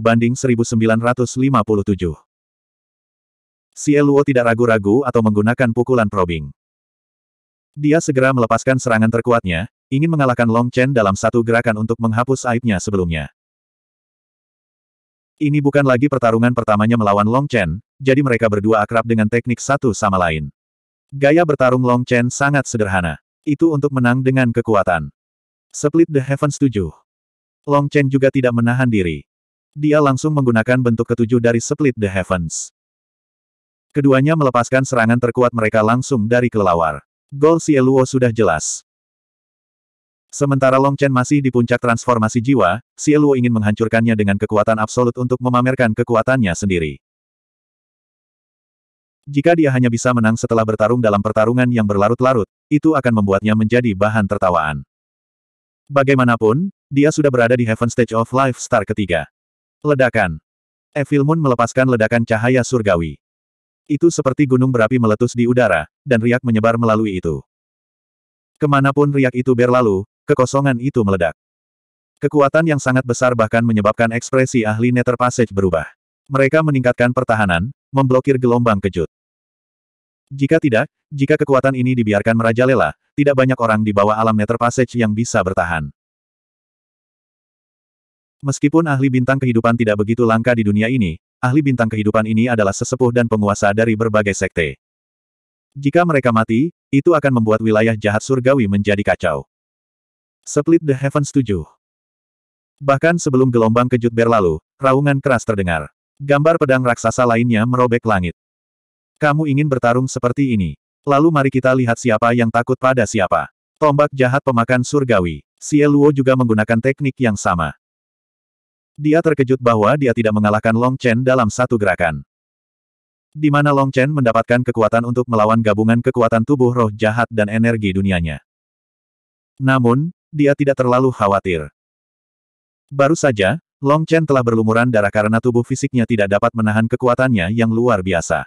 Speaker 1: banding 1957. Si Eluo tidak ragu-ragu atau menggunakan pukulan probing. Dia segera melepaskan serangan terkuatnya, ingin mengalahkan Long Chen dalam satu gerakan untuk menghapus aibnya sebelumnya. Ini bukan lagi pertarungan pertamanya melawan Long Chen, jadi mereka berdua akrab dengan teknik satu sama lain. Gaya bertarung Long Chen sangat sederhana. Itu untuk menang dengan kekuatan. Split the Heavens 7. Long Chen juga tidak menahan diri. Dia langsung menggunakan bentuk ketujuh dari Split the Heavens. Keduanya melepaskan serangan terkuat mereka langsung dari kelelawar. Gol Sieluo sudah jelas. Sementara Long Chen masih di puncak transformasi jiwa, Si ingin menghancurkannya dengan kekuatan absolut untuk memamerkan kekuatannya sendiri. Jika dia hanya bisa menang setelah bertarung dalam pertarungan yang berlarut-larut, itu akan membuatnya menjadi bahan tertawaan. Bagaimanapun, dia sudah berada di Heaven Stage of Life Star ketiga. Ledakan. Evil Moon melepaskan ledakan cahaya surgawi. Itu seperti gunung berapi meletus di udara, dan riak menyebar melalui itu. Kemanapun riak itu berlalu, Kekosongan itu meledak. Kekuatan yang sangat besar bahkan menyebabkan ekspresi ahli Nether Passage berubah. Mereka meningkatkan pertahanan, memblokir gelombang kejut. Jika tidak, jika kekuatan ini dibiarkan merajalela, tidak banyak orang di bawah alam Nether Passage yang bisa bertahan. Meskipun ahli bintang kehidupan tidak begitu langka di dunia ini, ahli bintang kehidupan ini adalah sesepuh dan penguasa dari berbagai sekte. Jika mereka mati, itu akan membuat wilayah jahat surgawi menjadi kacau. Split the Heavens 7. Bahkan sebelum gelombang kejut berlalu, raungan keras terdengar. Gambar pedang raksasa lainnya merobek langit. Kamu ingin bertarung seperti ini. Lalu mari kita lihat siapa yang takut pada siapa. Tombak jahat pemakan surgawi. Xie Luo juga menggunakan teknik yang sama. Dia terkejut bahwa dia tidak mengalahkan Long Chen dalam satu gerakan. Di mana Long Chen mendapatkan kekuatan untuk melawan gabungan kekuatan tubuh roh jahat dan energi dunianya. Namun, dia tidak terlalu khawatir. Baru saja, Long Chen telah berlumuran darah karena tubuh fisiknya tidak dapat menahan kekuatannya yang luar biasa.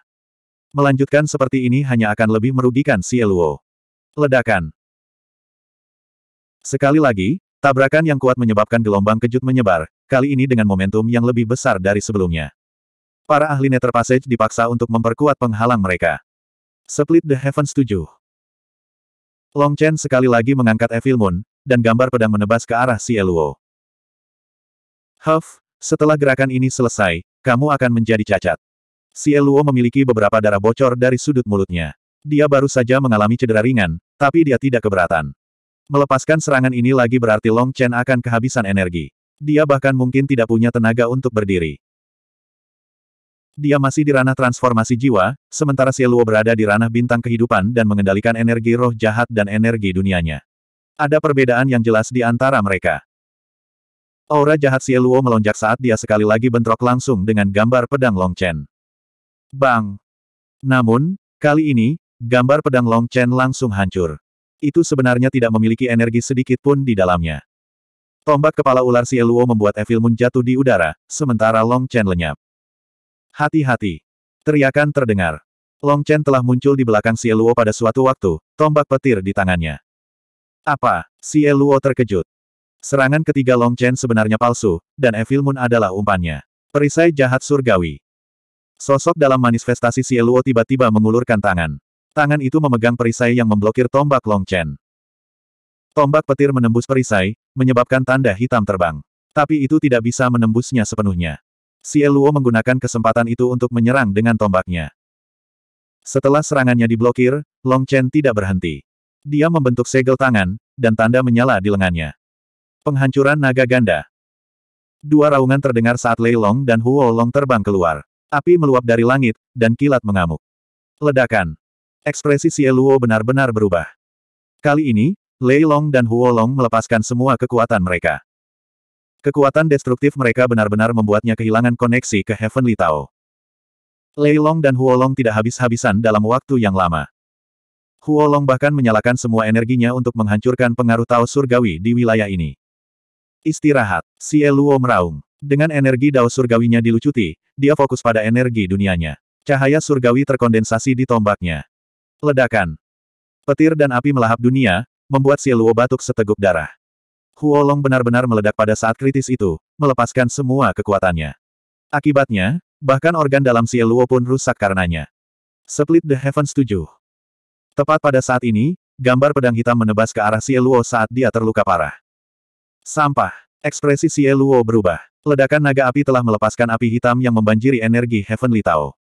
Speaker 1: Melanjutkan seperti ini hanya akan lebih merugikan si Luo. Ledakan. Sekali lagi, tabrakan yang kuat menyebabkan gelombang kejut menyebar, kali ini dengan momentum yang lebih besar dari sebelumnya. Para ahli Nether Passage dipaksa untuk memperkuat penghalang mereka. Split the Heavens 7 Long Chen sekali lagi mengangkat Evil Moon, dan gambar pedang menebas ke arah Sieluo. Huff, setelah gerakan ini selesai, kamu akan menjadi cacat. Sieluo memiliki beberapa darah bocor dari sudut mulutnya. Dia baru saja mengalami cedera ringan, tapi dia tidak keberatan. Melepaskan serangan ini lagi berarti Long Chen akan kehabisan energi. Dia bahkan mungkin tidak punya tenaga untuk berdiri. Dia masih di ranah transformasi jiwa, sementara Sieluo berada di ranah bintang kehidupan dan mengendalikan energi roh jahat dan energi dunianya. Ada perbedaan yang jelas di antara mereka. Aura jahat Sieluo melonjak saat dia sekali lagi bentrok langsung dengan gambar pedang Long Chen. Bang! Namun, kali ini, gambar pedang Long Chen langsung hancur. Itu sebenarnya tidak memiliki energi sedikit pun di dalamnya. Tombak kepala ular Sieluo membuat Evil Moon jatuh di udara, sementara Long Chen lenyap. Hati-hati! Teriakan terdengar. Long Chen telah muncul di belakang Sieluo pada suatu waktu, tombak petir di tangannya. Apa? Si Eluo terkejut. Serangan ketiga Long Chen sebenarnya palsu, dan Evil Moon adalah umpannya. Perisai jahat surgawi. Sosok dalam manifestasi si Eluo tiba-tiba mengulurkan tangan. Tangan itu memegang perisai yang memblokir tombak Long Chen. Tombak petir menembus perisai, menyebabkan tanda hitam terbang. Tapi itu tidak bisa menembusnya sepenuhnya. Si Eluo menggunakan kesempatan itu untuk menyerang dengan tombaknya. Setelah serangannya diblokir, Long Chen tidak berhenti. Dia membentuk segel tangan, dan tanda menyala di lengannya. Penghancuran naga ganda. Dua raungan terdengar saat Lei Long dan Huo Long terbang keluar. Api meluap dari langit, dan kilat mengamuk. Ledakan. Ekspresi Xie Luo benar-benar berubah. Kali ini, Lei Long dan Huo Long melepaskan semua kekuatan mereka. Kekuatan destruktif mereka benar-benar membuatnya kehilangan koneksi ke Heavenly Tao. Lei Long dan Huo Long tidak habis-habisan dalam waktu yang lama. Huolong bahkan menyalakan semua energinya untuk menghancurkan pengaruh Tao Surgawi di wilayah ini. Istirahat, Xie Luo meraung. Dengan energi Dao Surgawinya dilucuti, dia fokus pada energi dunianya. Cahaya surgawi terkondensasi di tombaknya. Ledakan. Petir dan api melahap dunia, membuat Xie Luo batuk seteguk darah. Huolong benar-benar meledak pada saat kritis itu, melepaskan semua kekuatannya. Akibatnya, bahkan organ dalam Xie Luo pun rusak karenanya. Split the Heavens 7 Tepat pada saat ini, gambar pedang hitam menebas ke arah Xie Luo saat dia terluka parah. Sampah. Ekspresi Xie Luo berubah. Ledakan naga api telah melepaskan api hitam yang membanjiri energi Heavenly Tao.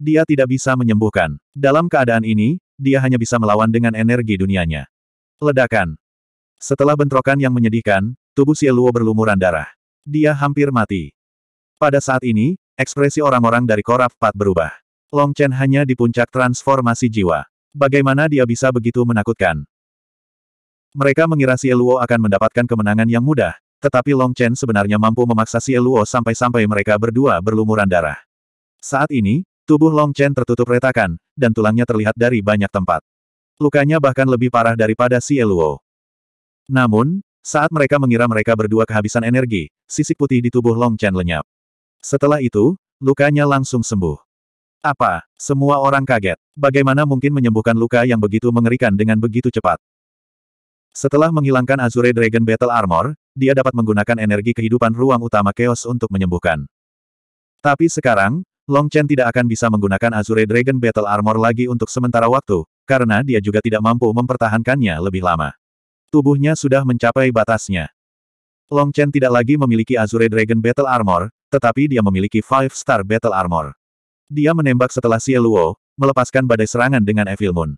Speaker 1: Dia tidak bisa menyembuhkan. Dalam keadaan ini, dia hanya bisa melawan dengan energi dunianya. Ledakan. Setelah bentrokan yang menyedihkan, tubuh Xie Luo berlumuran darah. Dia hampir mati. Pada saat ini, ekspresi orang-orang dari Korap Pat berubah. Long Chen hanya di puncak transformasi jiwa. Bagaimana dia bisa begitu menakutkan? Mereka mengira si Eluo akan mendapatkan kemenangan yang mudah, tetapi Long Chen sebenarnya mampu memaksa si Eluo sampai-sampai mereka berdua berlumuran darah. Saat ini, tubuh Long Chen tertutup retakan, dan tulangnya terlihat dari banyak tempat. Lukanya bahkan lebih parah daripada si Eluo. Namun, saat mereka mengira mereka berdua kehabisan energi, sisik putih di tubuh Long Chen lenyap. Setelah itu, lukanya langsung sembuh. Apa? Semua orang kaget. Bagaimana mungkin menyembuhkan luka yang begitu mengerikan dengan begitu cepat? Setelah menghilangkan Azure Dragon Battle Armor, dia dapat menggunakan energi kehidupan ruang utama Chaos untuk menyembuhkan. Tapi sekarang, Long Chen tidak akan bisa menggunakan Azure Dragon Battle Armor lagi untuk sementara waktu, karena dia juga tidak mampu mempertahankannya lebih lama. Tubuhnya sudah mencapai batasnya. Long Chen tidak lagi memiliki Azure Dragon Battle Armor, tetapi dia memiliki Five star Battle Armor. Dia menembak setelah Xie Luo, melepaskan badai serangan dengan Evil Moon.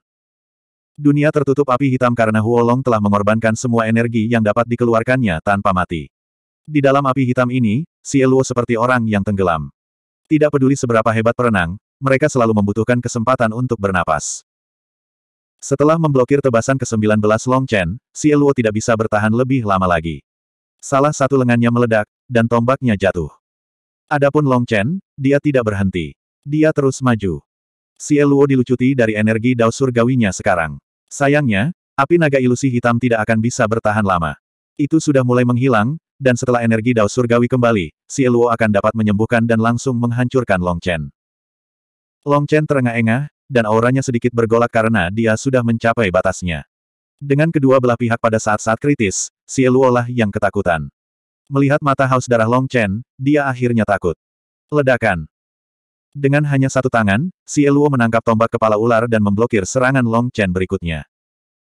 Speaker 1: Dunia tertutup api hitam karena Huolong telah mengorbankan semua energi yang dapat dikeluarkannya tanpa mati. Di dalam api hitam ini, Xie Luo seperti orang yang tenggelam. Tidak peduli seberapa hebat perenang, mereka selalu membutuhkan kesempatan untuk bernapas. Setelah memblokir tebasan ke-19 Long Chen, Xie Luo tidak bisa bertahan lebih lama lagi. Salah satu lengannya meledak, dan tombaknya jatuh. Adapun Long Chen, dia tidak berhenti. Dia terus maju. Sieluo dilucuti dari energi dao surgawinya sekarang. Sayangnya, api naga ilusi hitam tidak akan bisa bertahan lama. Itu sudah mulai menghilang, dan setelah energi dao surgawi kembali, Sieluo akan dapat menyembuhkan dan langsung menghancurkan Long Chen. Long Chen terengah-engah, dan auranya sedikit bergolak karena dia sudah mencapai batasnya. Dengan kedua belah pihak pada saat-saat kritis, Sieluo lah yang ketakutan. Melihat mata haus darah Long Chen, dia akhirnya takut. Ledakan. Dengan hanya satu tangan, si Eluo menangkap tombak kepala ular dan memblokir serangan Long Chen berikutnya.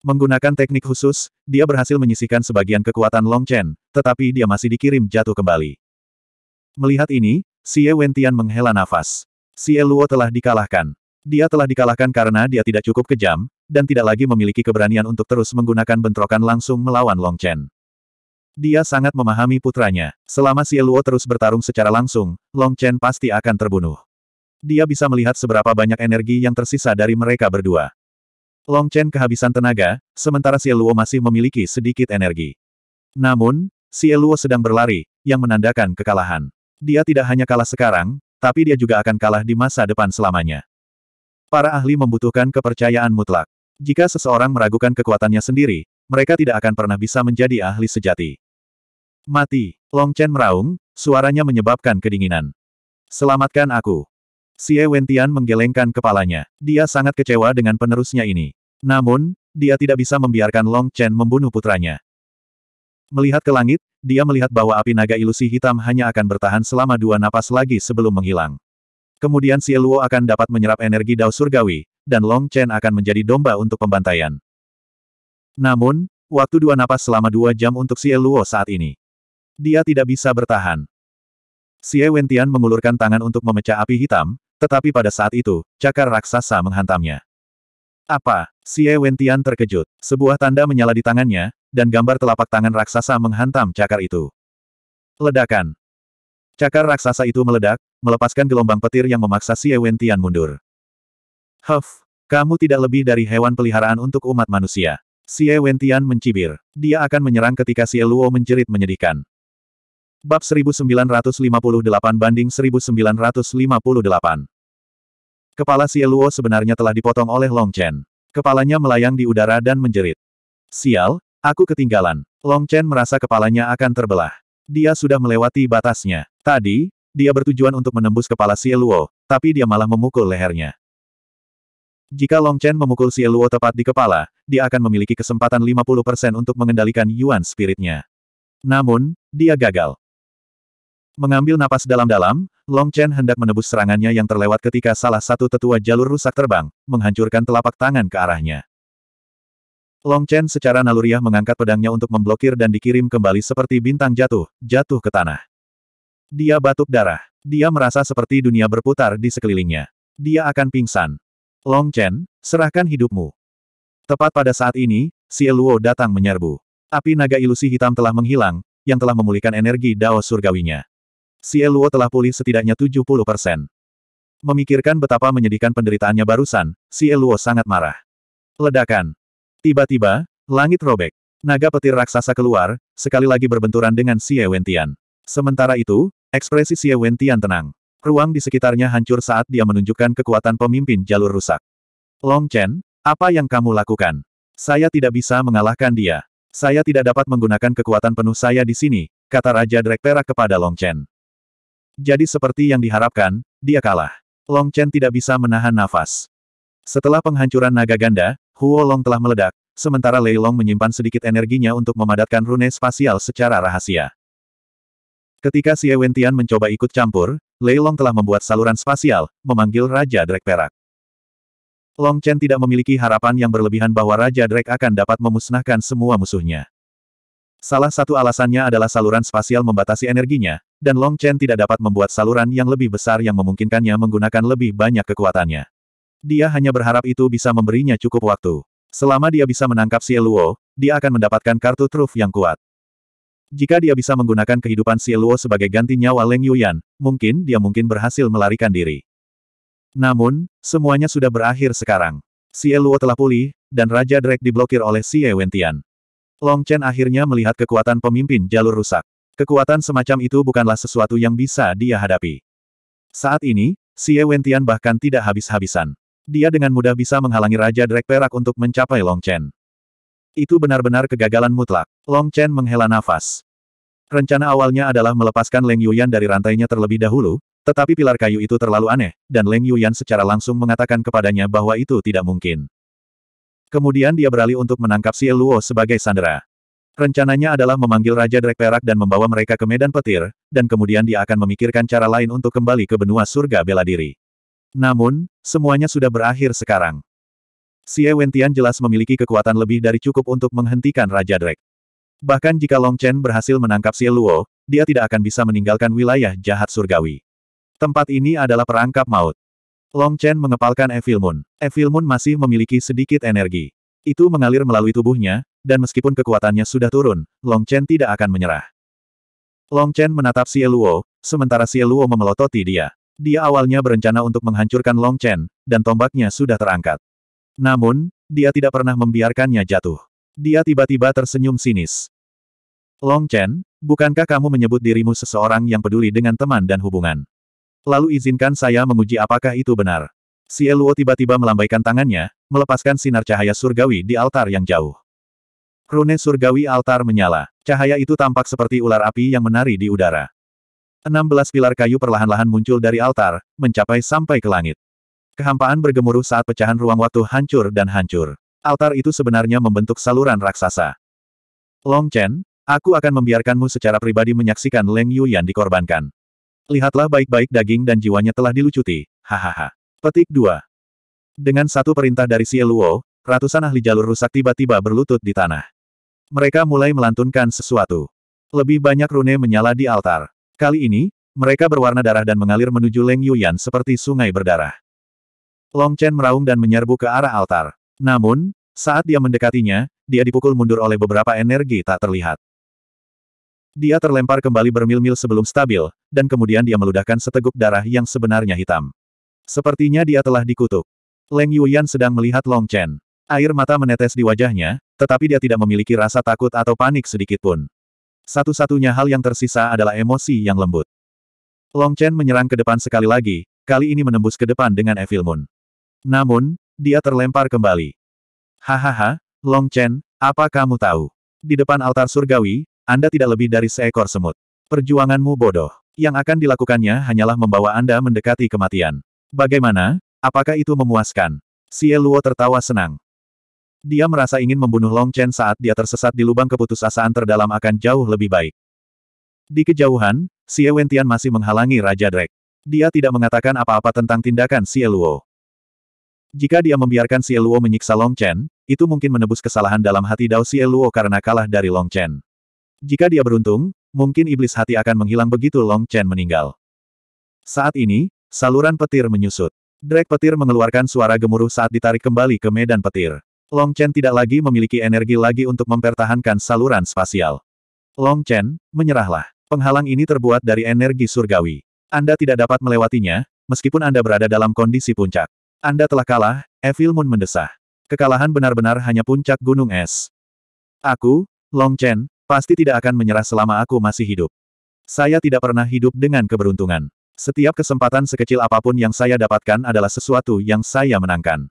Speaker 1: Menggunakan teknik khusus, dia berhasil menyisihkan sebagian kekuatan Long Chen, tetapi dia masih dikirim jatuh kembali. Melihat ini, si Wentian menghela nafas. Si Eluo telah dikalahkan. Dia telah dikalahkan karena dia tidak cukup kejam, dan tidak lagi memiliki keberanian untuk terus menggunakan bentrokan langsung melawan Long Chen. Dia sangat memahami putranya. Selama si Eluo terus bertarung secara langsung, Long Chen pasti akan terbunuh dia bisa melihat seberapa banyak energi yang tersisa dari mereka berdua. Long Chen kehabisan tenaga, sementara Sieluo masih memiliki sedikit energi. Namun, Sieluo sedang berlari, yang menandakan kekalahan. Dia tidak hanya kalah sekarang, tapi dia juga akan kalah di masa depan selamanya. Para ahli membutuhkan kepercayaan mutlak. Jika seseorang meragukan kekuatannya sendiri, mereka tidak akan pernah bisa menjadi ahli sejati. Mati, Long Chen meraung, suaranya menyebabkan kedinginan. Selamatkan aku. Xie Wentian menggelengkan kepalanya. Dia sangat kecewa dengan penerusnya ini. Namun, dia tidak bisa membiarkan Long Chen membunuh putranya. Melihat ke langit, dia melihat bahwa api naga ilusi hitam hanya akan bertahan selama dua napas lagi sebelum menghilang. Kemudian Xie Luo akan dapat menyerap energi Dao Surgawi, dan Long Chen akan menjadi domba untuk pembantaian. Namun, waktu dua napas selama dua jam untuk Xie Luo saat ini. Dia tidak bisa bertahan. Xie Wentian mengulurkan tangan untuk memecah api hitam, tetapi pada saat itu, cakar raksasa menghantamnya. Apa? Xie Wentian terkejut. Sebuah tanda menyala di tangannya, dan gambar telapak tangan raksasa menghantam cakar itu. Ledakan. Cakar raksasa itu meledak, melepaskan gelombang petir yang memaksa Xie Wentian mundur. Huff, kamu tidak lebih dari hewan peliharaan untuk umat manusia. Xie Wentian mencibir. Dia akan menyerang ketika Xie Luo menjerit menyedihkan. Bab 1958 banding 1958. Kepala Sieluo sebenarnya telah dipotong oleh Long Chen. Kepalanya melayang di udara dan menjerit. Sial, aku ketinggalan. Long Chen merasa kepalanya akan terbelah. Dia sudah melewati batasnya. Tadi, dia bertujuan untuk menembus kepala Sieluo, tapi dia malah memukul lehernya. Jika Long Chen memukul Sieluo tepat di kepala, dia akan memiliki kesempatan 50% untuk mengendalikan Yuan spiritnya. Namun, dia gagal. Mengambil napas dalam-dalam, Long Chen hendak menebus serangannya yang terlewat ketika salah satu tetua jalur rusak terbang, menghancurkan telapak tangan ke arahnya. Long Chen secara naluriah mengangkat pedangnya untuk memblokir dan dikirim kembali seperti bintang jatuh, jatuh ke tanah. Dia batuk darah. Dia merasa seperti dunia berputar di sekelilingnya. Dia akan pingsan. Long Chen, serahkan hidupmu. Tepat pada saat ini, Xie Luo datang menyerbu. Api naga ilusi hitam telah menghilang, yang telah memulihkan energi Dao Surgawinya. Si Luo telah pulih setidaknya 70 persen. Memikirkan betapa menyedihkan penderitaannya barusan, si Luo sangat marah. Ledakan. Tiba-tiba, langit robek. Naga petir raksasa keluar, sekali lagi berbenturan dengan Xie Wentian. Sementara itu, ekspresi Xie Wentian tenang. Ruang di sekitarnya hancur saat dia menunjukkan kekuatan pemimpin jalur rusak. Long Chen, apa yang kamu lakukan? Saya tidak bisa mengalahkan dia. Saya tidak dapat menggunakan kekuatan penuh saya di sini, kata Raja Drek Perak kepada Long Chen. Jadi seperti yang diharapkan, dia kalah. Long Chen tidak bisa menahan nafas. Setelah penghancuran naga ganda, Huo Long telah meledak, sementara Lei Long menyimpan sedikit energinya untuk memadatkan rune spasial secara rahasia. Ketika Xie Wentian mencoba ikut campur, Lei Long telah membuat saluran spasial, memanggil Raja Drake Perak. Long Chen tidak memiliki harapan yang berlebihan bahwa Raja Drake akan dapat memusnahkan semua musuhnya. Salah satu alasannya adalah saluran spasial membatasi energinya, dan Long Chen tidak dapat membuat saluran yang lebih besar yang memungkinkannya menggunakan lebih banyak kekuatannya. Dia hanya berharap itu bisa memberinya cukup waktu. Selama dia bisa menangkap Xie Luo, dia akan mendapatkan kartu truf yang kuat. Jika dia bisa menggunakan kehidupan Xie Luo sebagai ganti nyawa Leng Yuyan, mungkin dia mungkin berhasil melarikan diri. Namun, semuanya sudah berakhir sekarang. Xie Luo telah pulih, dan Raja Drake diblokir oleh Xie Wentian. Long Chen akhirnya melihat kekuatan pemimpin jalur rusak. Kekuatan semacam itu bukanlah sesuatu yang bisa dia hadapi. Saat ini, Xie Wentian bahkan tidak habis-habisan. Dia dengan mudah bisa menghalangi Raja Drek Perak untuk mencapai Long Chen. Itu benar-benar kegagalan mutlak. Long Chen menghela nafas. Rencana awalnya adalah melepaskan Leng Yuyan dari rantainya terlebih dahulu, tetapi pilar kayu itu terlalu aneh, dan Leng Yuyan secara langsung mengatakan kepadanya bahwa itu tidak mungkin. Kemudian dia beralih untuk menangkap Xie Luo sebagai sandera. Rencananya adalah memanggil Raja Drek Perak dan membawa mereka ke medan petir, dan kemudian dia akan memikirkan cara lain untuk kembali ke benua surga bela diri. Namun, semuanya sudah berakhir sekarang. Xie Wentian jelas memiliki kekuatan lebih dari cukup untuk menghentikan Raja Drek. Bahkan jika Long Chen berhasil menangkap Xie Luo, dia tidak akan bisa meninggalkan wilayah jahat surgawi. Tempat ini adalah perangkap maut. Long Chen mengepalkan Evil Moon. Evil Moon masih memiliki sedikit energi. Itu mengalir melalui tubuhnya, dan meskipun kekuatannya sudah turun, Long Chen tidak akan menyerah. Long Chen menatap Xie Luo, sementara Xie Luo memelototi dia. Dia awalnya berencana untuk menghancurkan Long Chen, dan tombaknya sudah terangkat. Namun, dia tidak pernah membiarkannya jatuh. Dia tiba-tiba tersenyum sinis. Long Chen, bukankah kamu menyebut dirimu seseorang yang peduli dengan teman dan hubungan? Lalu izinkan saya menguji apakah itu benar. Si Eluo tiba-tiba melambaikan tangannya, melepaskan sinar cahaya surgawi di altar yang jauh. Rune surgawi altar menyala. Cahaya itu tampak seperti ular api yang menari di udara. 16 pilar kayu perlahan-lahan muncul dari altar, mencapai sampai ke langit. Kehampaan bergemuruh saat pecahan ruang waktu hancur dan hancur. Altar itu sebenarnya membentuk saluran raksasa. Long Chen, aku akan membiarkanmu secara pribadi menyaksikan Leng Yu yang dikorbankan. Lihatlah baik-baik daging dan jiwanya telah dilucuti, hahaha. Petik 2. Dengan satu perintah dari Xie Luo, ratusan ahli jalur rusak tiba-tiba berlutut di tanah. Mereka mulai melantunkan sesuatu. Lebih banyak rune menyala di altar. Kali ini, mereka berwarna darah dan mengalir menuju Leng Yuyan seperti sungai berdarah. Long Chen meraung dan menyerbu ke arah altar. Namun, saat dia mendekatinya, dia dipukul mundur oleh beberapa energi tak terlihat. Dia terlempar kembali bermil-mil sebelum stabil, dan kemudian dia meludahkan seteguk darah yang sebenarnya hitam. Sepertinya dia telah dikutuk. Leng Yuyan sedang melihat Long Chen. Air mata menetes di wajahnya, tetapi dia tidak memiliki rasa takut atau panik sedikitpun. Satu-satunya hal yang tersisa adalah emosi yang lembut. Long Chen menyerang ke depan sekali lagi, kali ini menembus ke depan dengan Evil Moon. Namun, dia terlempar kembali. Hahaha, Long Chen, apa kamu tahu? Di depan altar surgawi, anda tidak lebih dari seekor semut. Perjuanganmu bodoh. Yang akan dilakukannya hanyalah membawa Anda mendekati kematian. Bagaimana? Apakah itu memuaskan? Xie Luo tertawa senang. Dia merasa ingin membunuh Long Chen saat dia tersesat di lubang keputusasaan terdalam akan jauh lebih baik. Di kejauhan, Xie Wentian masih menghalangi Raja Drake. Dia tidak mengatakan apa-apa tentang tindakan Xie Luo. Jika dia membiarkan Xie Luo menyiksa Long Chen, itu mungkin menebus kesalahan dalam hati Dao Xie Luo karena kalah dari Long Chen. Jika dia beruntung, mungkin iblis hati akan menghilang begitu Long Chen meninggal. Saat ini, saluran petir menyusut. Drake petir mengeluarkan suara gemuruh saat ditarik kembali ke medan petir. Long Chen tidak lagi memiliki energi lagi untuk mempertahankan saluran spasial. Long Chen, menyerahlah. Penghalang ini terbuat dari energi surgawi. Anda tidak dapat melewatinya, meskipun Anda berada dalam kondisi puncak. Anda telah kalah, Evil Moon mendesah. Kekalahan benar-benar hanya puncak gunung es. Aku, Long Chen, Pasti tidak akan menyerah selama aku masih hidup. Saya tidak pernah hidup dengan keberuntungan. Setiap kesempatan sekecil apapun yang saya dapatkan adalah sesuatu yang saya menangkan.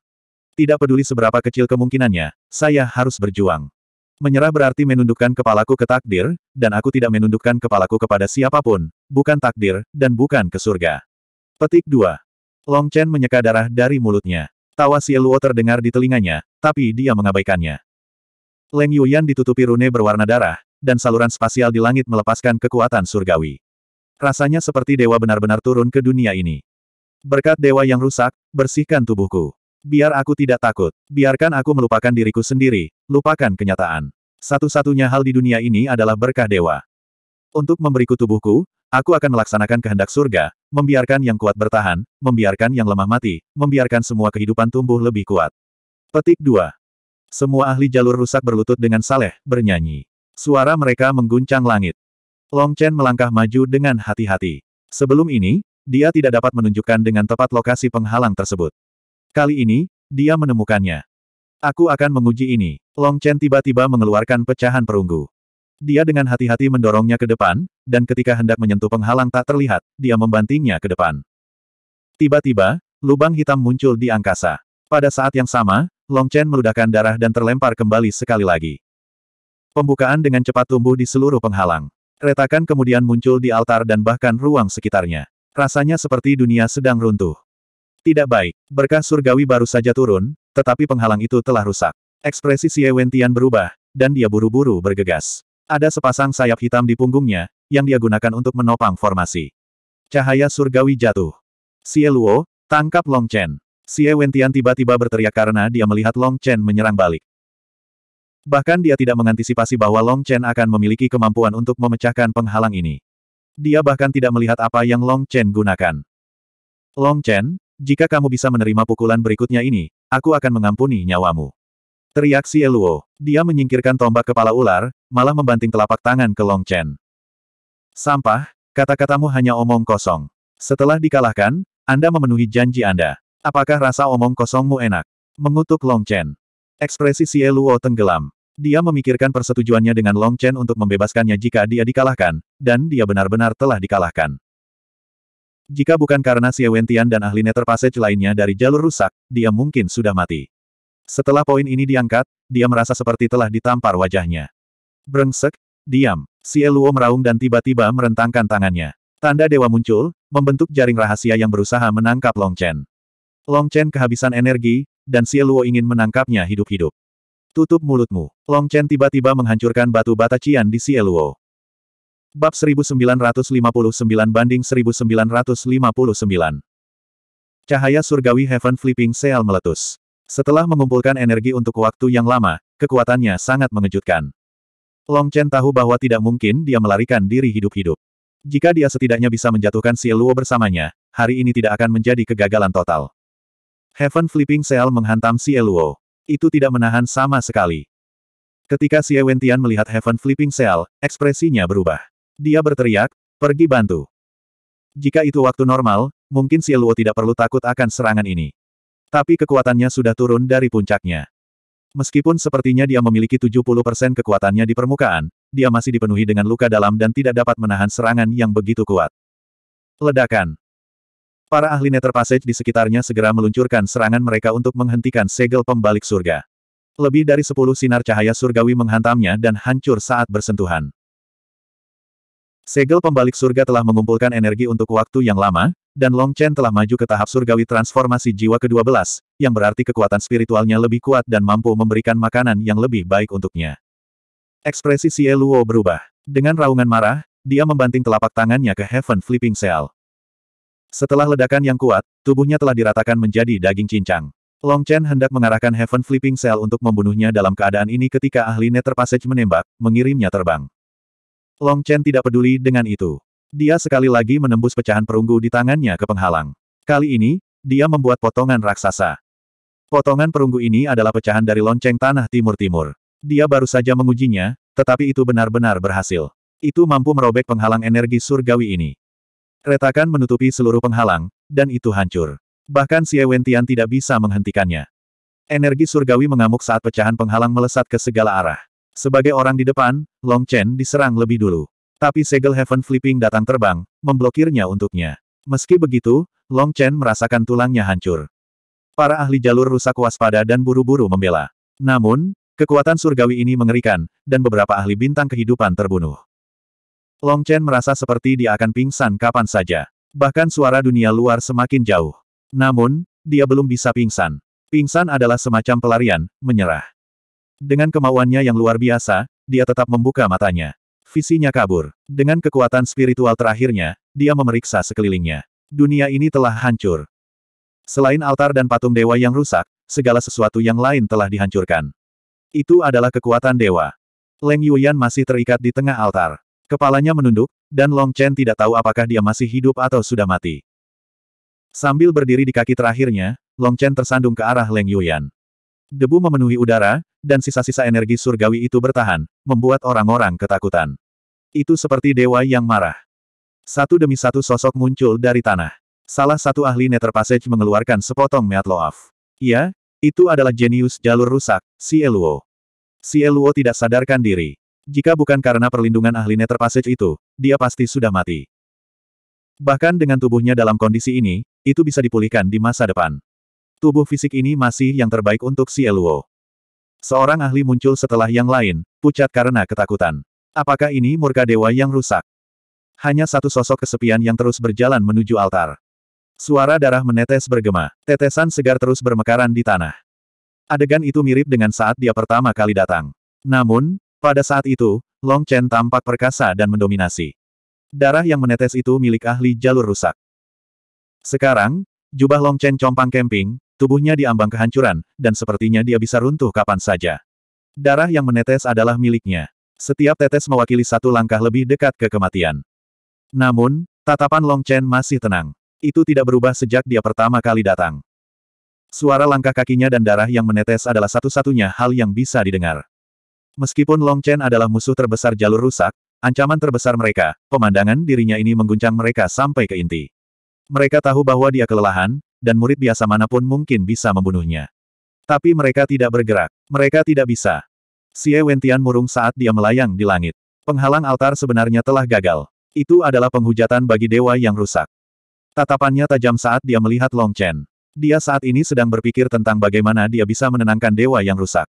Speaker 1: Tidak peduli seberapa kecil kemungkinannya, saya harus berjuang. Menyerah berarti menundukkan kepalaku ke takdir, dan aku tidak menundukkan kepalaku kepada siapapun, bukan takdir, dan bukan ke surga. Petik 2. Long Chen menyeka darah dari mulutnya. Tawa Luo terdengar di telinganya, tapi dia mengabaikannya. Leng Yuyan ditutupi rune berwarna darah, dan saluran spasial di langit melepaskan kekuatan surgawi. Rasanya seperti dewa benar-benar turun ke dunia ini. Berkat dewa yang rusak, bersihkan tubuhku. Biar aku tidak takut, biarkan aku melupakan diriku sendiri, lupakan kenyataan. Satu-satunya hal di dunia ini adalah berkah dewa. Untuk memberiku tubuhku, aku akan melaksanakan kehendak surga, membiarkan yang kuat bertahan, membiarkan yang lemah mati, membiarkan semua kehidupan tumbuh lebih kuat. Petik 2. Semua ahli jalur rusak berlutut dengan saleh, bernyanyi. Suara mereka mengguncang langit. Long Chen melangkah maju dengan hati-hati. Sebelum ini, dia tidak dapat menunjukkan dengan tepat lokasi penghalang tersebut. Kali ini, dia menemukannya. Aku akan menguji ini. Long Chen tiba-tiba mengeluarkan pecahan perunggu. Dia dengan hati-hati mendorongnya ke depan, dan ketika hendak menyentuh penghalang tak terlihat, dia membantingnya ke depan. Tiba-tiba, lubang hitam muncul di angkasa. Pada saat yang sama, Long Chen meludahkan darah dan terlempar kembali sekali lagi. Pembukaan dengan cepat tumbuh di seluruh penghalang. Retakan kemudian muncul di altar dan bahkan ruang sekitarnya. Rasanya seperti dunia sedang runtuh. Tidak baik, berkah surgawi baru saja turun, tetapi penghalang itu telah rusak. Ekspresi Xie Wentian berubah, dan dia buru-buru bergegas. Ada sepasang sayap hitam di punggungnya, yang dia gunakan untuk menopang formasi. Cahaya surgawi jatuh. Xie Luo, tangkap Long Chen. Xie Wentian tiba-tiba berteriak karena dia melihat Long Chen menyerang balik. Bahkan dia tidak mengantisipasi bahwa Long Chen akan memiliki kemampuan untuk memecahkan penghalang ini. Dia bahkan tidak melihat apa yang Long Chen gunakan. Long Chen, jika kamu bisa menerima pukulan berikutnya ini, aku akan mengampuni nyawamu. Teriak si Eluo. Dia menyingkirkan tombak kepala ular, malah membanting telapak tangan ke Long Chen. Sampah, kata-katamu hanya omong kosong. Setelah dikalahkan, Anda memenuhi janji Anda. Apakah rasa omong kosongmu enak? Mengutuk Long Chen. Ekspresi Xie Luo tenggelam. Dia memikirkan persetujuannya dengan Long Chen untuk membebaskannya jika dia dikalahkan, dan dia benar-benar telah dikalahkan. Jika bukan karena Xie Wentian dan ahli Nether Passage lainnya dari jalur rusak, dia mungkin sudah mati. Setelah poin ini diangkat, dia merasa seperti telah ditampar wajahnya. Brengsek, diam. Xie Luo meraung dan tiba-tiba merentangkan tangannya. Tanda dewa muncul, membentuk jaring rahasia yang berusaha menangkap Long Chen. Long Chen kehabisan energi, dan Luo ingin menangkapnya hidup-hidup. Tutup mulutmu. Long Chen tiba-tiba menghancurkan batu bata Cian di Luo. Bab 1959 banding 1959. Cahaya surgawi Heaven Flipping Seal meletus. Setelah mengumpulkan energi untuk waktu yang lama, kekuatannya sangat mengejutkan. Long Chen tahu bahwa tidak mungkin dia melarikan diri hidup-hidup. Jika dia setidaknya bisa menjatuhkan Luo bersamanya, hari ini tidak akan menjadi kegagalan total. Heaven Flipping Seal menghantam Xie Luo. Itu tidak menahan sama sekali. Ketika Xie Wentian melihat Heaven Flipping Seal, ekspresinya berubah. Dia berteriak, pergi bantu. Jika itu waktu normal, mungkin Xie Luo tidak perlu takut akan serangan ini. Tapi kekuatannya sudah turun dari puncaknya. Meskipun sepertinya dia memiliki 70% kekuatannya di permukaan, dia masih dipenuhi dengan luka dalam dan tidak dapat menahan serangan yang begitu kuat. Ledakan. Para ahli Nether Passage di sekitarnya segera meluncurkan serangan mereka untuk menghentikan segel pembalik surga. Lebih dari sepuluh sinar cahaya surgawi menghantamnya dan hancur saat bersentuhan. Segel pembalik surga telah mengumpulkan energi untuk waktu yang lama, dan Long Chen telah maju ke tahap surgawi transformasi jiwa ke-12, yang berarti kekuatan spiritualnya lebih kuat dan mampu memberikan makanan yang lebih baik untuknya. Ekspresi Xie Luo berubah. Dengan raungan marah, dia membanting telapak tangannya ke Heaven Flipping Cell. Setelah ledakan yang kuat, tubuhnya telah diratakan menjadi daging cincang. Long Chen hendak mengarahkan Heaven Flipping Cell untuk membunuhnya dalam keadaan ini ketika ahli Nether Passage menembak, mengirimnya terbang. Long Chen tidak peduli dengan itu. Dia sekali lagi menembus pecahan perunggu di tangannya ke penghalang. Kali ini, dia membuat potongan raksasa. Potongan perunggu ini adalah pecahan dari lonceng tanah timur-timur. Dia baru saja mengujinya, tetapi itu benar-benar berhasil. Itu mampu merobek penghalang energi surgawi ini. Retakan menutupi seluruh penghalang, dan itu hancur. Bahkan Xie Wentian tidak bisa menghentikannya. Energi surgawi mengamuk saat pecahan penghalang melesat ke segala arah. Sebagai orang di depan, Long Chen diserang lebih dulu. Tapi segel Heaven Flipping datang terbang, memblokirnya untuknya. Meski begitu, Long Chen merasakan tulangnya hancur. Para ahli jalur rusak waspada dan buru-buru membela. Namun, kekuatan surgawi ini mengerikan, dan beberapa ahli bintang kehidupan terbunuh. Long Chen merasa seperti dia akan pingsan kapan saja. Bahkan suara dunia luar semakin jauh. Namun, dia belum bisa pingsan. Pingsan adalah semacam pelarian, menyerah. Dengan kemauannya yang luar biasa, dia tetap membuka matanya. Visinya kabur. Dengan kekuatan spiritual terakhirnya, dia memeriksa sekelilingnya. Dunia ini telah hancur. Selain altar dan patung dewa yang rusak, segala sesuatu yang lain telah dihancurkan. Itu adalah kekuatan dewa. Leng Yuyan masih terikat di tengah altar. Kepalanya menunduk, dan Long Chen tidak tahu apakah dia masih hidup atau sudah mati. Sambil berdiri di kaki terakhirnya, Long Chen tersandung ke arah Leng Yuyan. Debu memenuhi udara, dan sisa-sisa energi surgawi itu bertahan, membuat orang-orang ketakutan. Itu seperti dewa yang marah. Satu demi satu sosok muncul dari tanah. Salah satu ahli Nether Passage mengeluarkan sepotong Meatloaf. Ya, itu adalah jenius jalur rusak, si Eluo. Si Eluo tidak sadarkan diri. Jika bukan karena perlindungan ahli Nether Passage itu, dia pasti sudah mati. Bahkan dengan tubuhnya dalam kondisi ini, itu bisa dipulihkan di masa depan. Tubuh fisik ini masih yang terbaik untuk si Eluo. Seorang ahli muncul setelah yang lain, pucat karena ketakutan. Apakah ini murka dewa yang rusak? Hanya satu sosok kesepian yang terus berjalan menuju altar. Suara darah menetes bergema, tetesan segar terus bermekaran di tanah. Adegan itu mirip dengan saat dia pertama kali datang. Namun, pada saat itu, Long Chen tampak perkasa dan mendominasi. Darah yang menetes itu milik ahli jalur rusak. Sekarang, jubah Long Chen compang kemping, tubuhnya diambang kehancuran, dan sepertinya dia bisa runtuh kapan saja. Darah yang menetes adalah miliknya. Setiap tetes mewakili satu langkah lebih dekat ke kematian. Namun, tatapan Long Chen masih tenang. Itu tidak berubah sejak dia pertama kali datang. Suara langkah kakinya dan darah yang menetes adalah satu-satunya hal yang bisa didengar. Meskipun Long Chen adalah musuh terbesar jalur rusak, ancaman terbesar mereka, pemandangan dirinya ini mengguncang mereka sampai ke inti. Mereka tahu bahwa dia kelelahan, dan murid biasa manapun mungkin bisa membunuhnya. Tapi mereka tidak bergerak. Mereka tidak bisa. Xie Wentian murung saat dia melayang di langit. Penghalang altar sebenarnya telah gagal. Itu adalah penghujatan bagi dewa yang rusak. Tatapannya tajam saat dia melihat Long Chen. Dia saat ini sedang berpikir tentang bagaimana dia bisa menenangkan dewa yang rusak.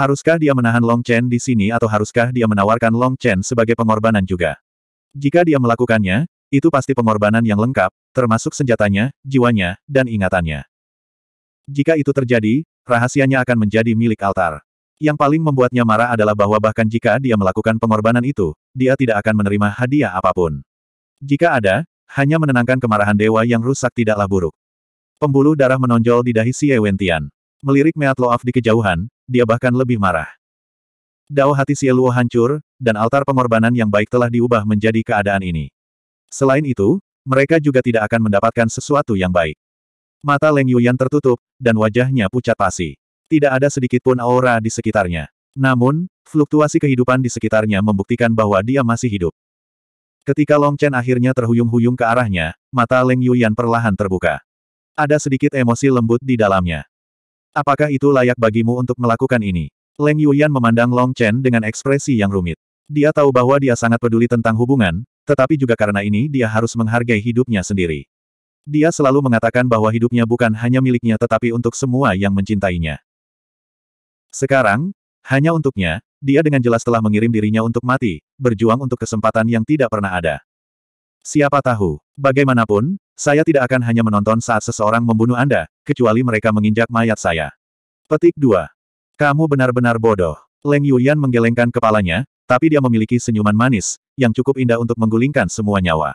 Speaker 1: Haruskah dia menahan Long Chen di sini atau haruskah dia menawarkan Long Chen sebagai pengorbanan juga? Jika dia melakukannya, itu pasti pengorbanan yang lengkap, termasuk senjatanya, jiwanya, dan ingatannya. Jika itu terjadi, rahasianya akan menjadi milik altar. Yang paling membuatnya marah adalah bahwa bahkan jika dia melakukan pengorbanan itu, dia tidak akan menerima hadiah apapun. Jika ada, hanya menenangkan kemarahan dewa yang rusak tidaklah buruk. Pembuluh darah menonjol di dahi Si Wentian. Melirik Meatloaf di kejauhan, dia bahkan lebih marah. Dao hati Sieluo hancur, dan altar pengorbanan yang baik telah diubah menjadi keadaan ini. Selain itu, mereka juga tidak akan mendapatkan sesuatu yang baik. Mata Leng Yuyan tertutup, dan wajahnya pucat pasi. Tidak ada sedikit pun aura di sekitarnya. Namun, fluktuasi kehidupan di sekitarnya membuktikan bahwa dia masih hidup. Ketika Long Chen akhirnya terhuyung-huyung ke arahnya, mata Leng Yuyan perlahan terbuka. Ada sedikit emosi lembut di dalamnya. Apakah itu layak bagimu untuk melakukan ini? Leng Yuyan memandang Long Chen dengan ekspresi yang rumit. Dia tahu bahwa dia sangat peduli tentang hubungan, tetapi juga karena ini dia harus menghargai hidupnya sendiri. Dia selalu mengatakan bahwa hidupnya bukan hanya miliknya tetapi untuk semua yang mencintainya. Sekarang, hanya untuknya, dia dengan jelas telah mengirim dirinya untuk mati, berjuang untuk kesempatan yang tidak pernah ada. Siapa tahu, bagaimanapun, saya tidak akan hanya menonton saat seseorang membunuh Anda, kecuali mereka menginjak mayat saya. Petik 2. Kamu benar-benar bodoh. Leng Yuyan menggelengkan kepalanya, tapi dia memiliki senyuman manis, yang cukup indah untuk menggulingkan semua nyawa.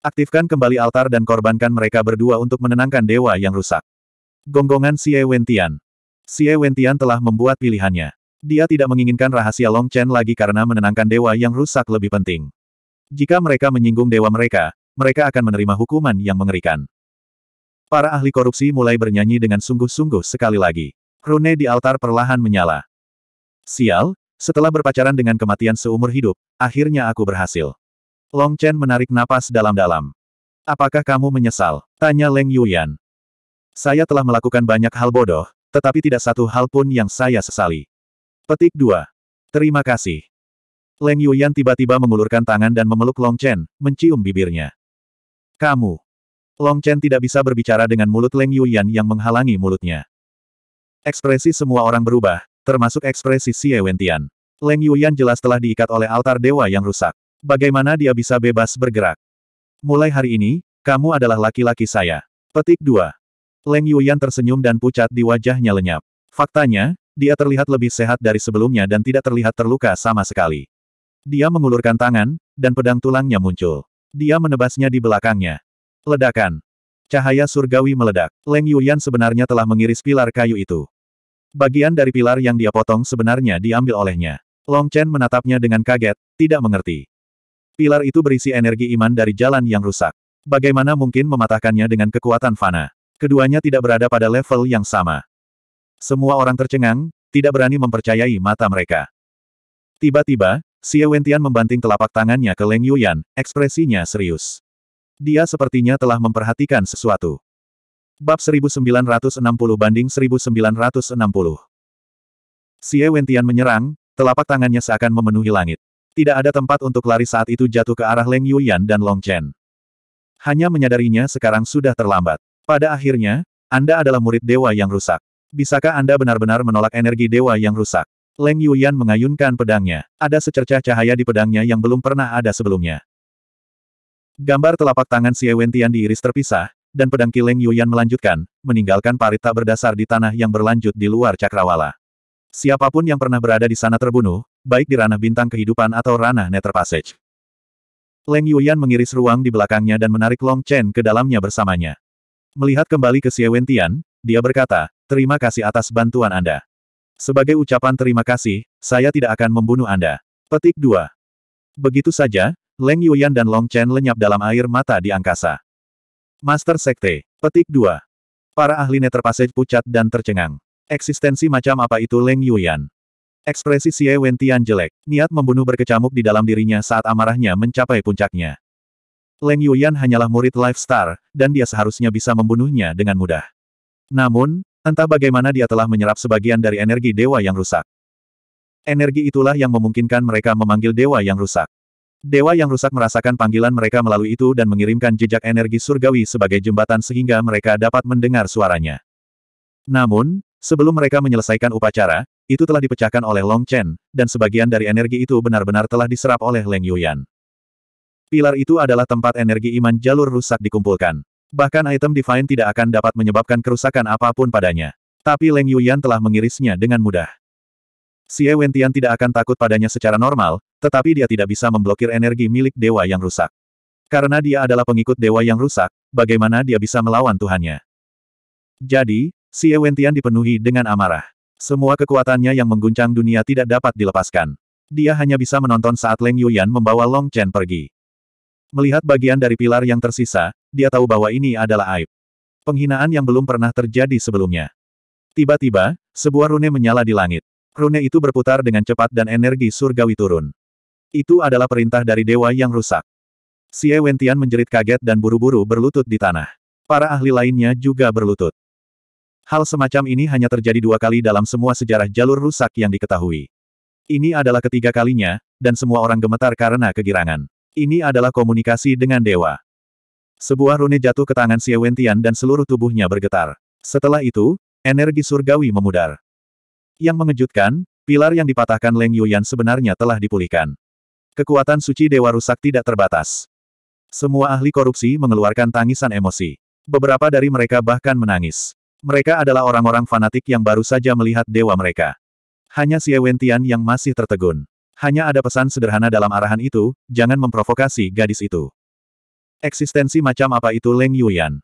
Speaker 1: Aktifkan kembali altar dan korbankan mereka berdua untuk menenangkan dewa yang rusak. Gonggongan Xie Wentian. Xie Wentian telah membuat pilihannya. Dia tidak menginginkan rahasia Long Chen lagi karena menenangkan dewa yang rusak lebih penting. Jika mereka menyinggung dewa mereka, mereka akan menerima hukuman yang mengerikan. Para ahli korupsi mulai bernyanyi dengan sungguh-sungguh sekali lagi. Rune di altar perlahan menyala. Sial, setelah berpacaran dengan kematian seumur hidup, akhirnya aku berhasil. Long Chen menarik napas dalam-dalam. Apakah kamu menyesal? Tanya Leng Yuyan. Saya telah melakukan banyak hal bodoh, tetapi tidak satu hal pun yang saya sesali. Petik 2. Terima kasih. Leng Yuyan tiba-tiba mengulurkan tangan dan memeluk Long Chen, mencium bibirnya. Kamu. Long Chen tidak bisa berbicara dengan mulut Leng Yuyan yang menghalangi mulutnya. Ekspresi semua orang berubah, termasuk ekspresi Xie Wentian. Leng Yuyan jelas telah diikat oleh altar dewa yang rusak. Bagaimana dia bisa bebas bergerak? Mulai hari ini, kamu adalah laki-laki saya. Petik 2. Leng Yuyan tersenyum dan pucat di wajahnya lenyap. Faktanya, dia terlihat lebih sehat dari sebelumnya dan tidak terlihat terluka sama sekali. Dia mengulurkan tangan, dan pedang tulangnya muncul. Dia menebasnya di belakangnya. Ledakan. Cahaya surgawi meledak. Leng Yuyan sebenarnya telah mengiris pilar kayu itu. Bagian dari pilar yang dia potong sebenarnya diambil olehnya. Long Chen menatapnya dengan kaget, tidak mengerti. Pilar itu berisi energi iman dari jalan yang rusak. Bagaimana mungkin mematahkannya dengan kekuatan fana? Keduanya tidak berada pada level yang sama. Semua orang tercengang, tidak berani mempercayai mata mereka. Tiba-tiba, Xie Wentian membanting telapak tangannya ke Leng Yuyan, ekspresinya serius. Dia sepertinya telah memperhatikan sesuatu. Bab 1960 banding 1960. Xie Wentian menyerang, telapak tangannya seakan memenuhi langit. Tidak ada tempat untuk lari saat itu jatuh ke arah Leng Yuyan dan Long Chen. Hanya menyadarinya sekarang sudah terlambat. Pada akhirnya, Anda adalah murid dewa yang rusak. Bisakah Anda benar-benar menolak energi dewa yang rusak? Leng Yuyan mengayunkan pedangnya. Ada secercah cahaya di pedangnya yang belum pernah ada sebelumnya. Gambar telapak tangan Xie Wentian diiris terpisah, dan pedang Kileng Yuyan melanjutkan, meninggalkan parit tak berdasar di tanah yang berlanjut di luar cakrawala. Siapapun yang pernah berada di sana terbunuh, baik di ranah bintang kehidupan atau ranah Nether Passage. Leng Yuyan mengiris ruang di belakangnya dan menarik Long Chen ke dalamnya bersamanya. Melihat kembali ke Xie Wentian, dia berkata, terima kasih atas bantuan Anda. Sebagai ucapan terima kasih, saya tidak akan membunuh Anda. Petik 2. Begitu saja, Leng Yuyan dan Long Chen lenyap dalam air mata di angkasa. Master Sekte. Petik 2. Para ahli neter pucat dan tercengang. Eksistensi macam apa itu Leng Yuyan? Ekspresi Xie Wentian jelek. Niat membunuh berkecamuk di dalam dirinya saat amarahnya mencapai puncaknya. Leng Yuyan hanyalah murid Life Star, dan dia seharusnya bisa membunuhnya dengan mudah. Namun, entah bagaimana dia telah menyerap sebagian dari energi dewa yang rusak. Energi itulah yang memungkinkan mereka memanggil dewa yang rusak. Dewa yang rusak merasakan panggilan mereka melalui itu dan mengirimkan jejak energi surgawi sebagai jembatan sehingga mereka dapat mendengar suaranya. Namun, sebelum mereka menyelesaikan upacara, itu telah dipecahkan oleh Long Chen, dan sebagian dari energi itu benar-benar telah diserap oleh Leng Yuyan. Pilar itu adalah tempat energi iman jalur rusak dikumpulkan. Bahkan item divine tidak akan dapat menyebabkan kerusakan apapun padanya. Tapi Leng Yuyan telah mengirisnya dengan mudah. Xie Wentian tidak akan takut padanya secara normal, tetapi dia tidak bisa memblokir energi milik dewa yang rusak. Karena dia adalah pengikut dewa yang rusak, bagaimana dia bisa melawan Tuhannya? Jadi, si Ewentian dipenuhi dengan amarah. Semua kekuatannya yang mengguncang dunia tidak dapat dilepaskan. Dia hanya bisa menonton saat Leng Yuyan membawa Long Chen pergi. Melihat bagian dari pilar yang tersisa, dia tahu bahwa ini adalah aib. Penghinaan yang belum pernah terjadi sebelumnya. Tiba-tiba, sebuah rune menyala di langit. Rune itu berputar dengan cepat dan energi surgawi turun. Itu adalah perintah dari dewa yang rusak. Xie Wentian menjerit kaget dan buru-buru berlutut di tanah. Para ahli lainnya juga berlutut. Hal semacam ini hanya terjadi dua kali dalam semua sejarah jalur rusak yang diketahui. Ini adalah ketiga kalinya, dan semua orang gemetar karena kegirangan. Ini adalah komunikasi dengan dewa. Sebuah rune jatuh ke tangan Xie Wentian dan seluruh tubuhnya bergetar. Setelah itu, energi surgawi memudar. Yang mengejutkan, pilar yang dipatahkan Leng Yuyan sebenarnya telah dipulihkan. Kekuatan suci Dewa Rusak tidak terbatas. Semua ahli korupsi mengeluarkan tangisan emosi. Beberapa dari mereka bahkan menangis. Mereka adalah orang-orang fanatik yang baru saja melihat dewa mereka. Hanya si Ewentian yang masih tertegun. Hanya ada pesan sederhana dalam arahan itu, jangan memprovokasi gadis itu. Eksistensi macam apa itu Leng Yuyan?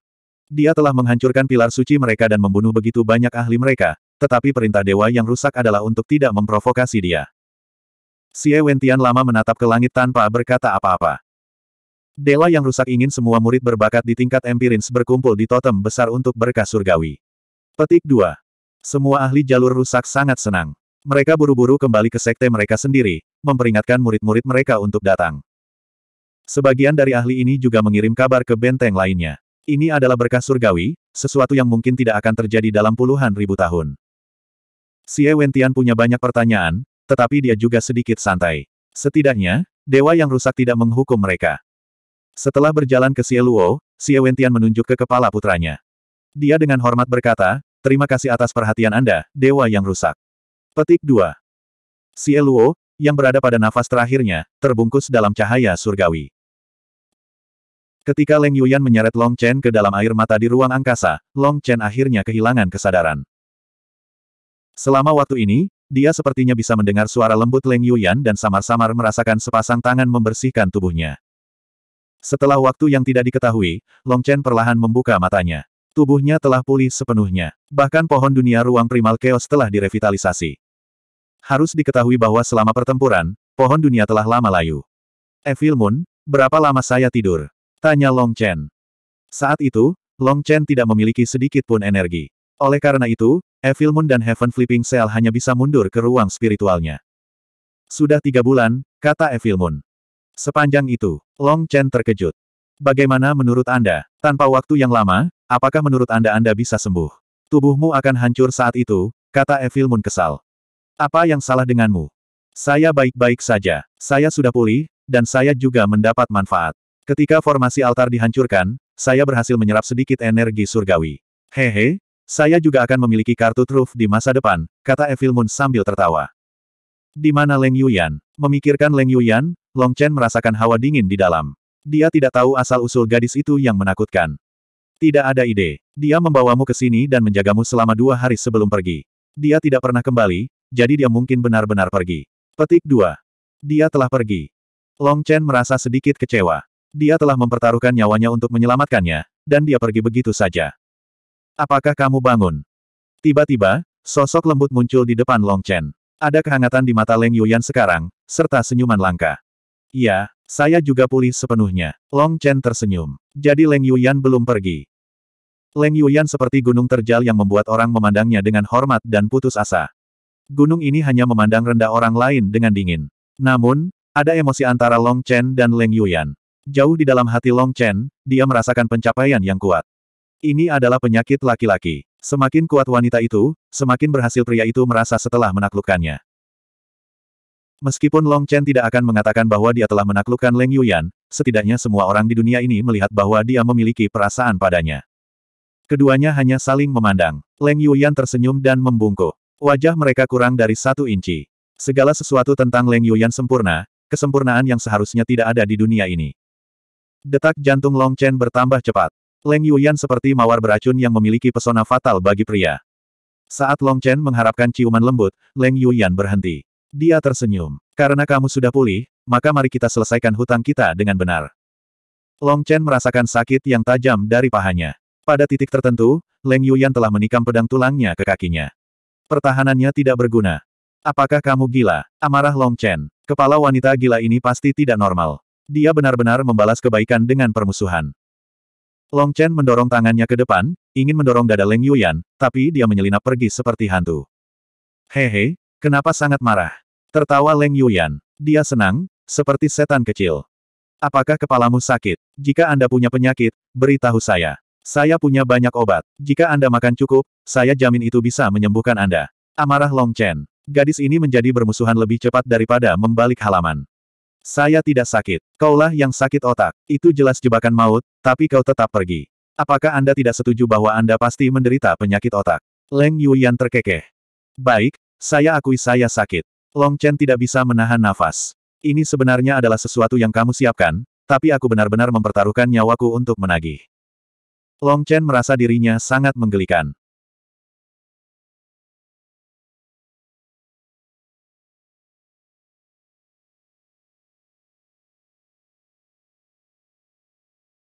Speaker 1: Dia telah menghancurkan pilar suci mereka dan membunuh begitu banyak ahli mereka, tetapi perintah dewa yang rusak adalah untuk tidak memprovokasi dia. Xie Wentian lama menatap ke langit tanpa berkata apa-apa. Dela yang rusak ingin semua murid berbakat di tingkat empirins berkumpul di totem besar untuk berkah surgawi. Petik 2. Semua ahli jalur rusak sangat senang. Mereka buru-buru kembali ke sekte mereka sendiri, memperingatkan murid-murid mereka untuk datang. Sebagian dari ahli ini juga mengirim kabar ke benteng lainnya. Ini adalah berkah surgawi, sesuatu yang mungkin tidak akan terjadi dalam puluhan ribu tahun. Xie Wentian punya banyak pertanyaan, tetapi dia juga sedikit santai. Setidaknya, dewa yang rusak tidak menghukum mereka. Setelah berjalan ke Xieluo, Xie menunjuk ke kepala putranya. Dia dengan hormat berkata, terima kasih atas perhatian Anda, dewa yang rusak. Petik 2. Xieluo, yang berada pada nafas terakhirnya, terbungkus dalam cahaya surgawi. Ketika Leng Yuyan menyeret Long Chen ke dalam air mata di ruang angkasa, Long Chen akhirnya kehilangan kesadaran. Selama waktu ini, dia sepertinya bisa mendengar suara lembut Leng Yuyan dan samar-samar merasakan sepasang tangan membersihkan tubuhnya. Setelah waktu yang tidak diketahui, Long Chen perlahan membuka matanya. Tubuhnya telah pulih sepenuhnya. Bahkan pohon dunia ruang primal chaos telah direvitalisasi. Harus diketahui bahwa selama pertempuran, pohon dunia telah lama layu. Evil Moon, berapa lama saya tidur? Tanya Long Chen. Saat itu, Long Chen tidak memiliki sedikit pun energi. Oleh karena itu, Evil Moon dan Heaven Flipping Cell hanya bisa mundur ke ruang spiritualnya. Sudah tiga bulan, kata Evil Moon. Sepanjang itu, Long Chen terkejut. Bagaimana menurut Anda? Tanpa waktu yang lama, apakah menurut Anda Anda bisa sembuh? Tubuhmu akan hancur saat itu, kata Evil Moon kesal. Apa yang salah denganmu? Saya baik-baik saja. Saya sudah pulih, dan saya juga mendapat manfaat. Ketika formasi altar dihancurkan, saya berhasil menyerap sedikit energi surgawi. Hehe, saya juga akan memiliki kartu truf di masa depan, kata Evil Moon sambil tertawa. Di mana Leng Yuyan? Memikirkan Leng Yuyan, Long Chen merasakan hawa dingin di dalam. Dia tidak tahu asal-usul gadis itu yang menakutkan. Tidak ada ide. Dia membawamu ke sini dan menjagamu selama dua hari sebelum pergi. Dia tidak pernah kembali, jadi dia mungkin benar-benar pergi. Petik 2. Dia telah pergi. Long Chen merasa sedikit kecewa. Dia telah mempertaruhkan nyawanya untuk menyelamatkannya, dan dia pergi begitu saja. Apakah kamu bangun? Tiba-tiba, sosok lembut muncul di depan Long Chen. Ada kehangatan di mata Leng Yuyan sekarang, serta senyuman langka. Ya, saya juga pulih sepenuhnya. Long Chen tersenyum. Jadi Leng Yuyan belum pergi. Leng Yuyan seperti gunung terjal yang membuat orang memandangnya dengan hormat dan putus asa. Gunung ini hanya memandang rendah orang lain dengan dingin. Namun, ada emosi antara Long Chen dan Leng Yuyan. Jauh di dalam hati Long Chen, dia merasakan pencapaian yang kuat. Ini adalah penyakit laki-laki. Semakin kuat wanita itu, semakin berhasil pria itu merasa setelah menaklukkannya. Meskipun Long Chen tidak akan mengatakan bahwa dia telah menaklukkan Leng Yuyan, setidaknya semua orang di dunia ini melihat bahwa dia memiliki perasaan padanya. Keduanya hanya saling memandang. Leng Yuyan tersenyum dan membungkuk. Wajah mereka kurang dari satu inci. Segala sesuatu tentang Leng Yuyan sempurna, kesempurnaan yang seharusnya tidak ada di dunia ini. Detak jantung Long Chen bertambah cepat. Leng Yuyan seperti mawar beracun yang memiliki pesona fatal bagi pria. Saat Long Chen mengharapkan ciuman lembut, Leng Yuyan berhenti. Dia tersenyum. Karena kamu sudah pulih, maka mari kita selesaikan hutang kita dengan benar. Long Chen merasakan sakit yang tajam dari pahanya. Pada titik tertentu, Leng Yuyan telah menikam pedang tulangnya ke kakinya. Pertahanannya tidak berguna. Apakah kamu gila? Amarah Long Chen. Kepala wanita gila ini pasti tidak normal. Dia benar-benar membalas kebaikan dengan permusuhan. Long Chen mendorong tangannya ke depan, ingin mendorong dada Leng Yuyan, tapi dia menyelinap pergi seperti hantu. Hehe, kenapa sangat marah? Tertawa Leng Yuyan. Dia senang, seperti setan kecil. Apakah kepalamu sakit? Jika Anda punya penyakit, beritahu saya. Saya punya banyak obat. Jika Anda makan cukup, saya jamin itu bisa menyembuhkan Anda. Amarah Long Chen. Gadis ini menjadi bermusuhan lebih cepat daripada membalik halaman. Saya tidak sakit. Kaulah yang sakit otak. Itu jelas jebakan maut, tapi kau tetap pergi. Apakah Anda tidak setuju bahwa Anda pasti menderita penyakit otak? Leng Yuyan terkekeh. Baik, saya akui saya sakit. Long Chen tidak bisa menahan nafas. Ini sebenarnya adalah sesuatu yang kamu siapkan, tapi aku benar-benar mempertaruhkan nyawaku untuk menagih. Long Chen merasa dirinya sangat menggelikan.